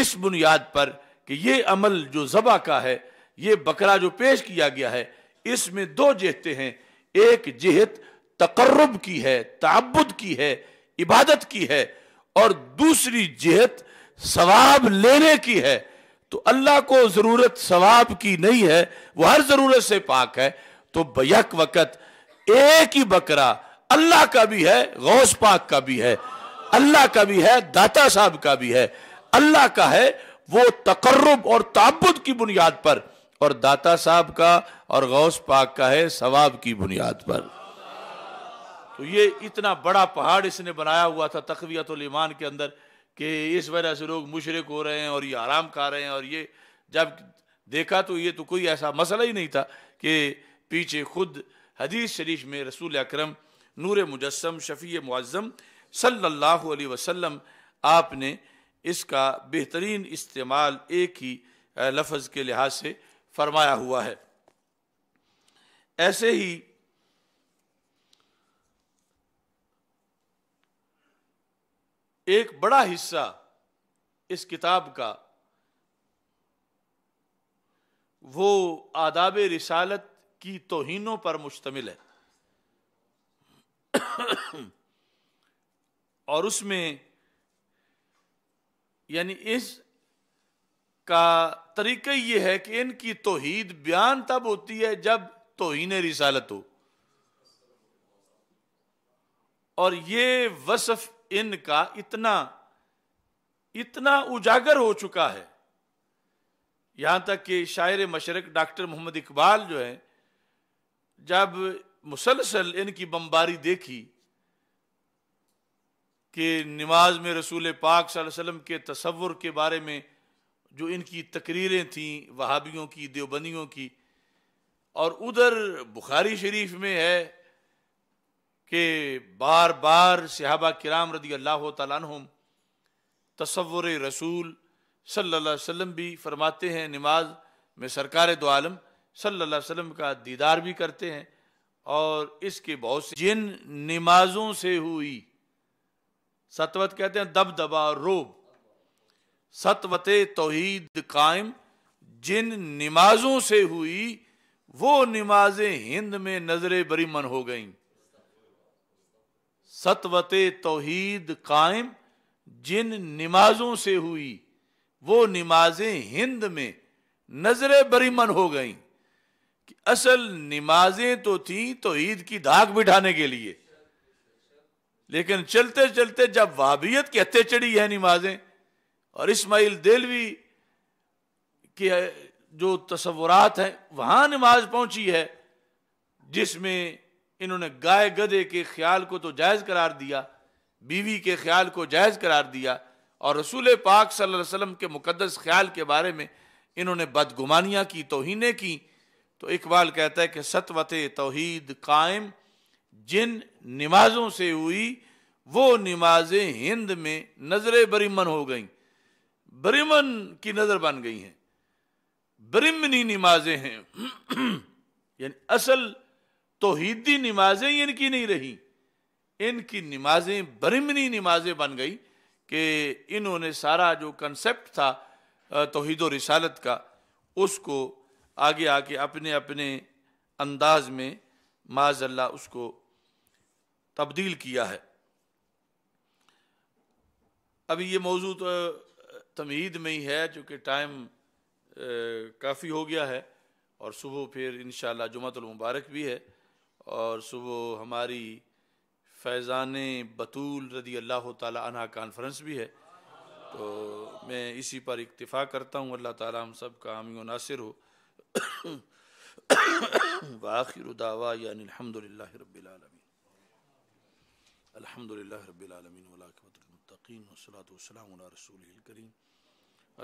A: इस बुनियाद पर कि ये अमल जो ज़बा का है ये बकरा जो पेश किया गया है इसमें दो जहते हैं एक जहत तकर्रब की है तबुद की है इबादत की है और दूसरी जिहत सवाब लेने की है तो अल्लाह को ज़रूरत सवाब की नहीं है वह हर ज़रूरत से पाक है तो बयक वक़्त एक ही बकरा अल्लाह का भी है गौस पाक का भी है अल्लाह का भी है दाता साहब का भी है अल्लाह का है वो तकर्रब और ताबुद की बुनियाद पर और दाता साहब का और गौस पाक का है सवाब की बुनियाद पर तो ये इतना बड़ा पहाड़ इसने बनाया हुआ था तकवीत ईमान के अंदर कि इस वजह से लोग मुशरक हो रहे हैं और ये आराम खा रहे हैं और ये जब देखा तो ये तो कोई ऐसा मसला ही नहीं था कि पीछे खुद हदीस शरीफ में रसूल अक्रम नूर मुजस्म शफ़ी मुआज़म सल्ला वसम आपने इसका बेहतरीन इस्तेमाल एक ही लफज के लिहाज से फरमाया हुआ है ऐसे ही एक बड़ा हिस्सा इस किताब का वो आदाब रिसालत की तोहिनों पर मुश्तमिल है और उसमें यानी इस का तरीका ये है कि इनकी तोहीद बयान तब होती है जब तोहन रिसालत हो और ये वसफ इनका इतना इतना उजागर हो चुका है यहां तक कि शायर मशरक डॉक्टर मोहम्मद इकबाल जो है जब मुसलसल इनकी बमबारी देखी कि नमाज में रसूल पाक सल्लम के तस्वुर के बारे में जो इनकी तकरीरें थीं वहाबियों की देवबंदियों की और उधर बुखारी शरीफ में है कि बार बार सिहाबा किराम रदी अल्लाह तुम तस्वुर रसूल सल्ला वसम भी फरमाते हैं नमाज में सरकार दो आलम सल्ला वसम का दीदार भी करते हैं और इसके बहुत से जिन नमाजों से हुई सतवत कहते हैं दब दबा रोब सतवत तोहीद कायम जिन नमाजों से हुई वो नमाजें हिंद में नजर बरीमन हो गईं सतवत तोहीद कायम जिन नमाजों से हुई वो नमाजें हिंद में नजर बरीमन हो गईं कि असल नमाजें तो थी तोहीद की धाक बिठाने के लिए लेकिन चलते चलते जब वाबियत की हत्या चढ़ी है नमाजें और इसमाइल देलवी के जो तस्वुरात हैं वहां नमाज पहुंची है जिसमें इन्होंने गाय गधे के ख्याल को तो जायज़ करार दिया बीवी के ख्याल को जायज़ करार दिया और रसूल पाक सल्लल्लाहु अलैहि वसल्लम के मुकद्दस ख्याल के बारे में इन्होंने बदगुमानियाँ की तोहने की तो इकबाल कहता है कि सतवत तोहीद कायम जिन नमाजों से हुई वो नमाजें हिंद में नज़र बरिमन हो गई बरिमन की नज़र बन गई हैं बरिमनी नमाजें हैं यानी असल तोहीदी नमाजें ही इनकी नहीं रही इनकी नमाजें बरमनी नमाजें बन गई कि इन्होंने सारा जो कंसेप्ट था तोहद रिसालत का उसको आगे आके अपने अपने अंदाज में माजल्ला उसको तब्दील किया है अभी ये मौजू तो तमीद में ही है चूँकि टाइम काफ़ी हो गया है और सुबह फिर इन शुमतुलमबारक भी है और सुबह हमारी फैज़ान बतूल रदी अल्लाह तह कॉन्फ्रेंस भी है तो मैं इसी पर इक्तफ़ा करता हूँ अल्लाह ताली हम सब का हामी नासिर हो आखिर दावा यानहमदिल्ला अलहमदिल्ल अलहमदिल्ला रबालमीन वलाकबतमतकीन रसूल करीम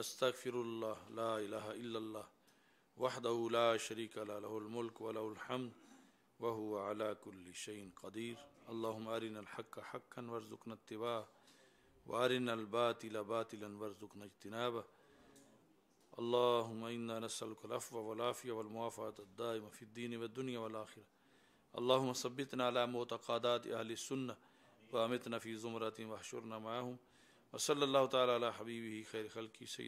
A: अस्तफ़िरल्ला वहद ला शरीक वह अला कुल्ल शैन कदीर अल्लाम आरिन हक हक्कन वर्जुकन तिबा वारिन अलबातिल बातिलन वर्जुकन अजतनाब अल्लाहुम इन्ना नसअलुक अफ़व वलाफ़िया वलमुआफ़ात अद्दाइम फ़िद्दीन वद्दुनिया वलाखिर अल्लाहुम सब्बितना अला मोतक़ादात अहल सुन्नह व अमितना फ़ी ज़ुमरतिन वहशुरना माहुम वसल्लल्लाहु तआला अला हबीबिही खैर खल्की सैयद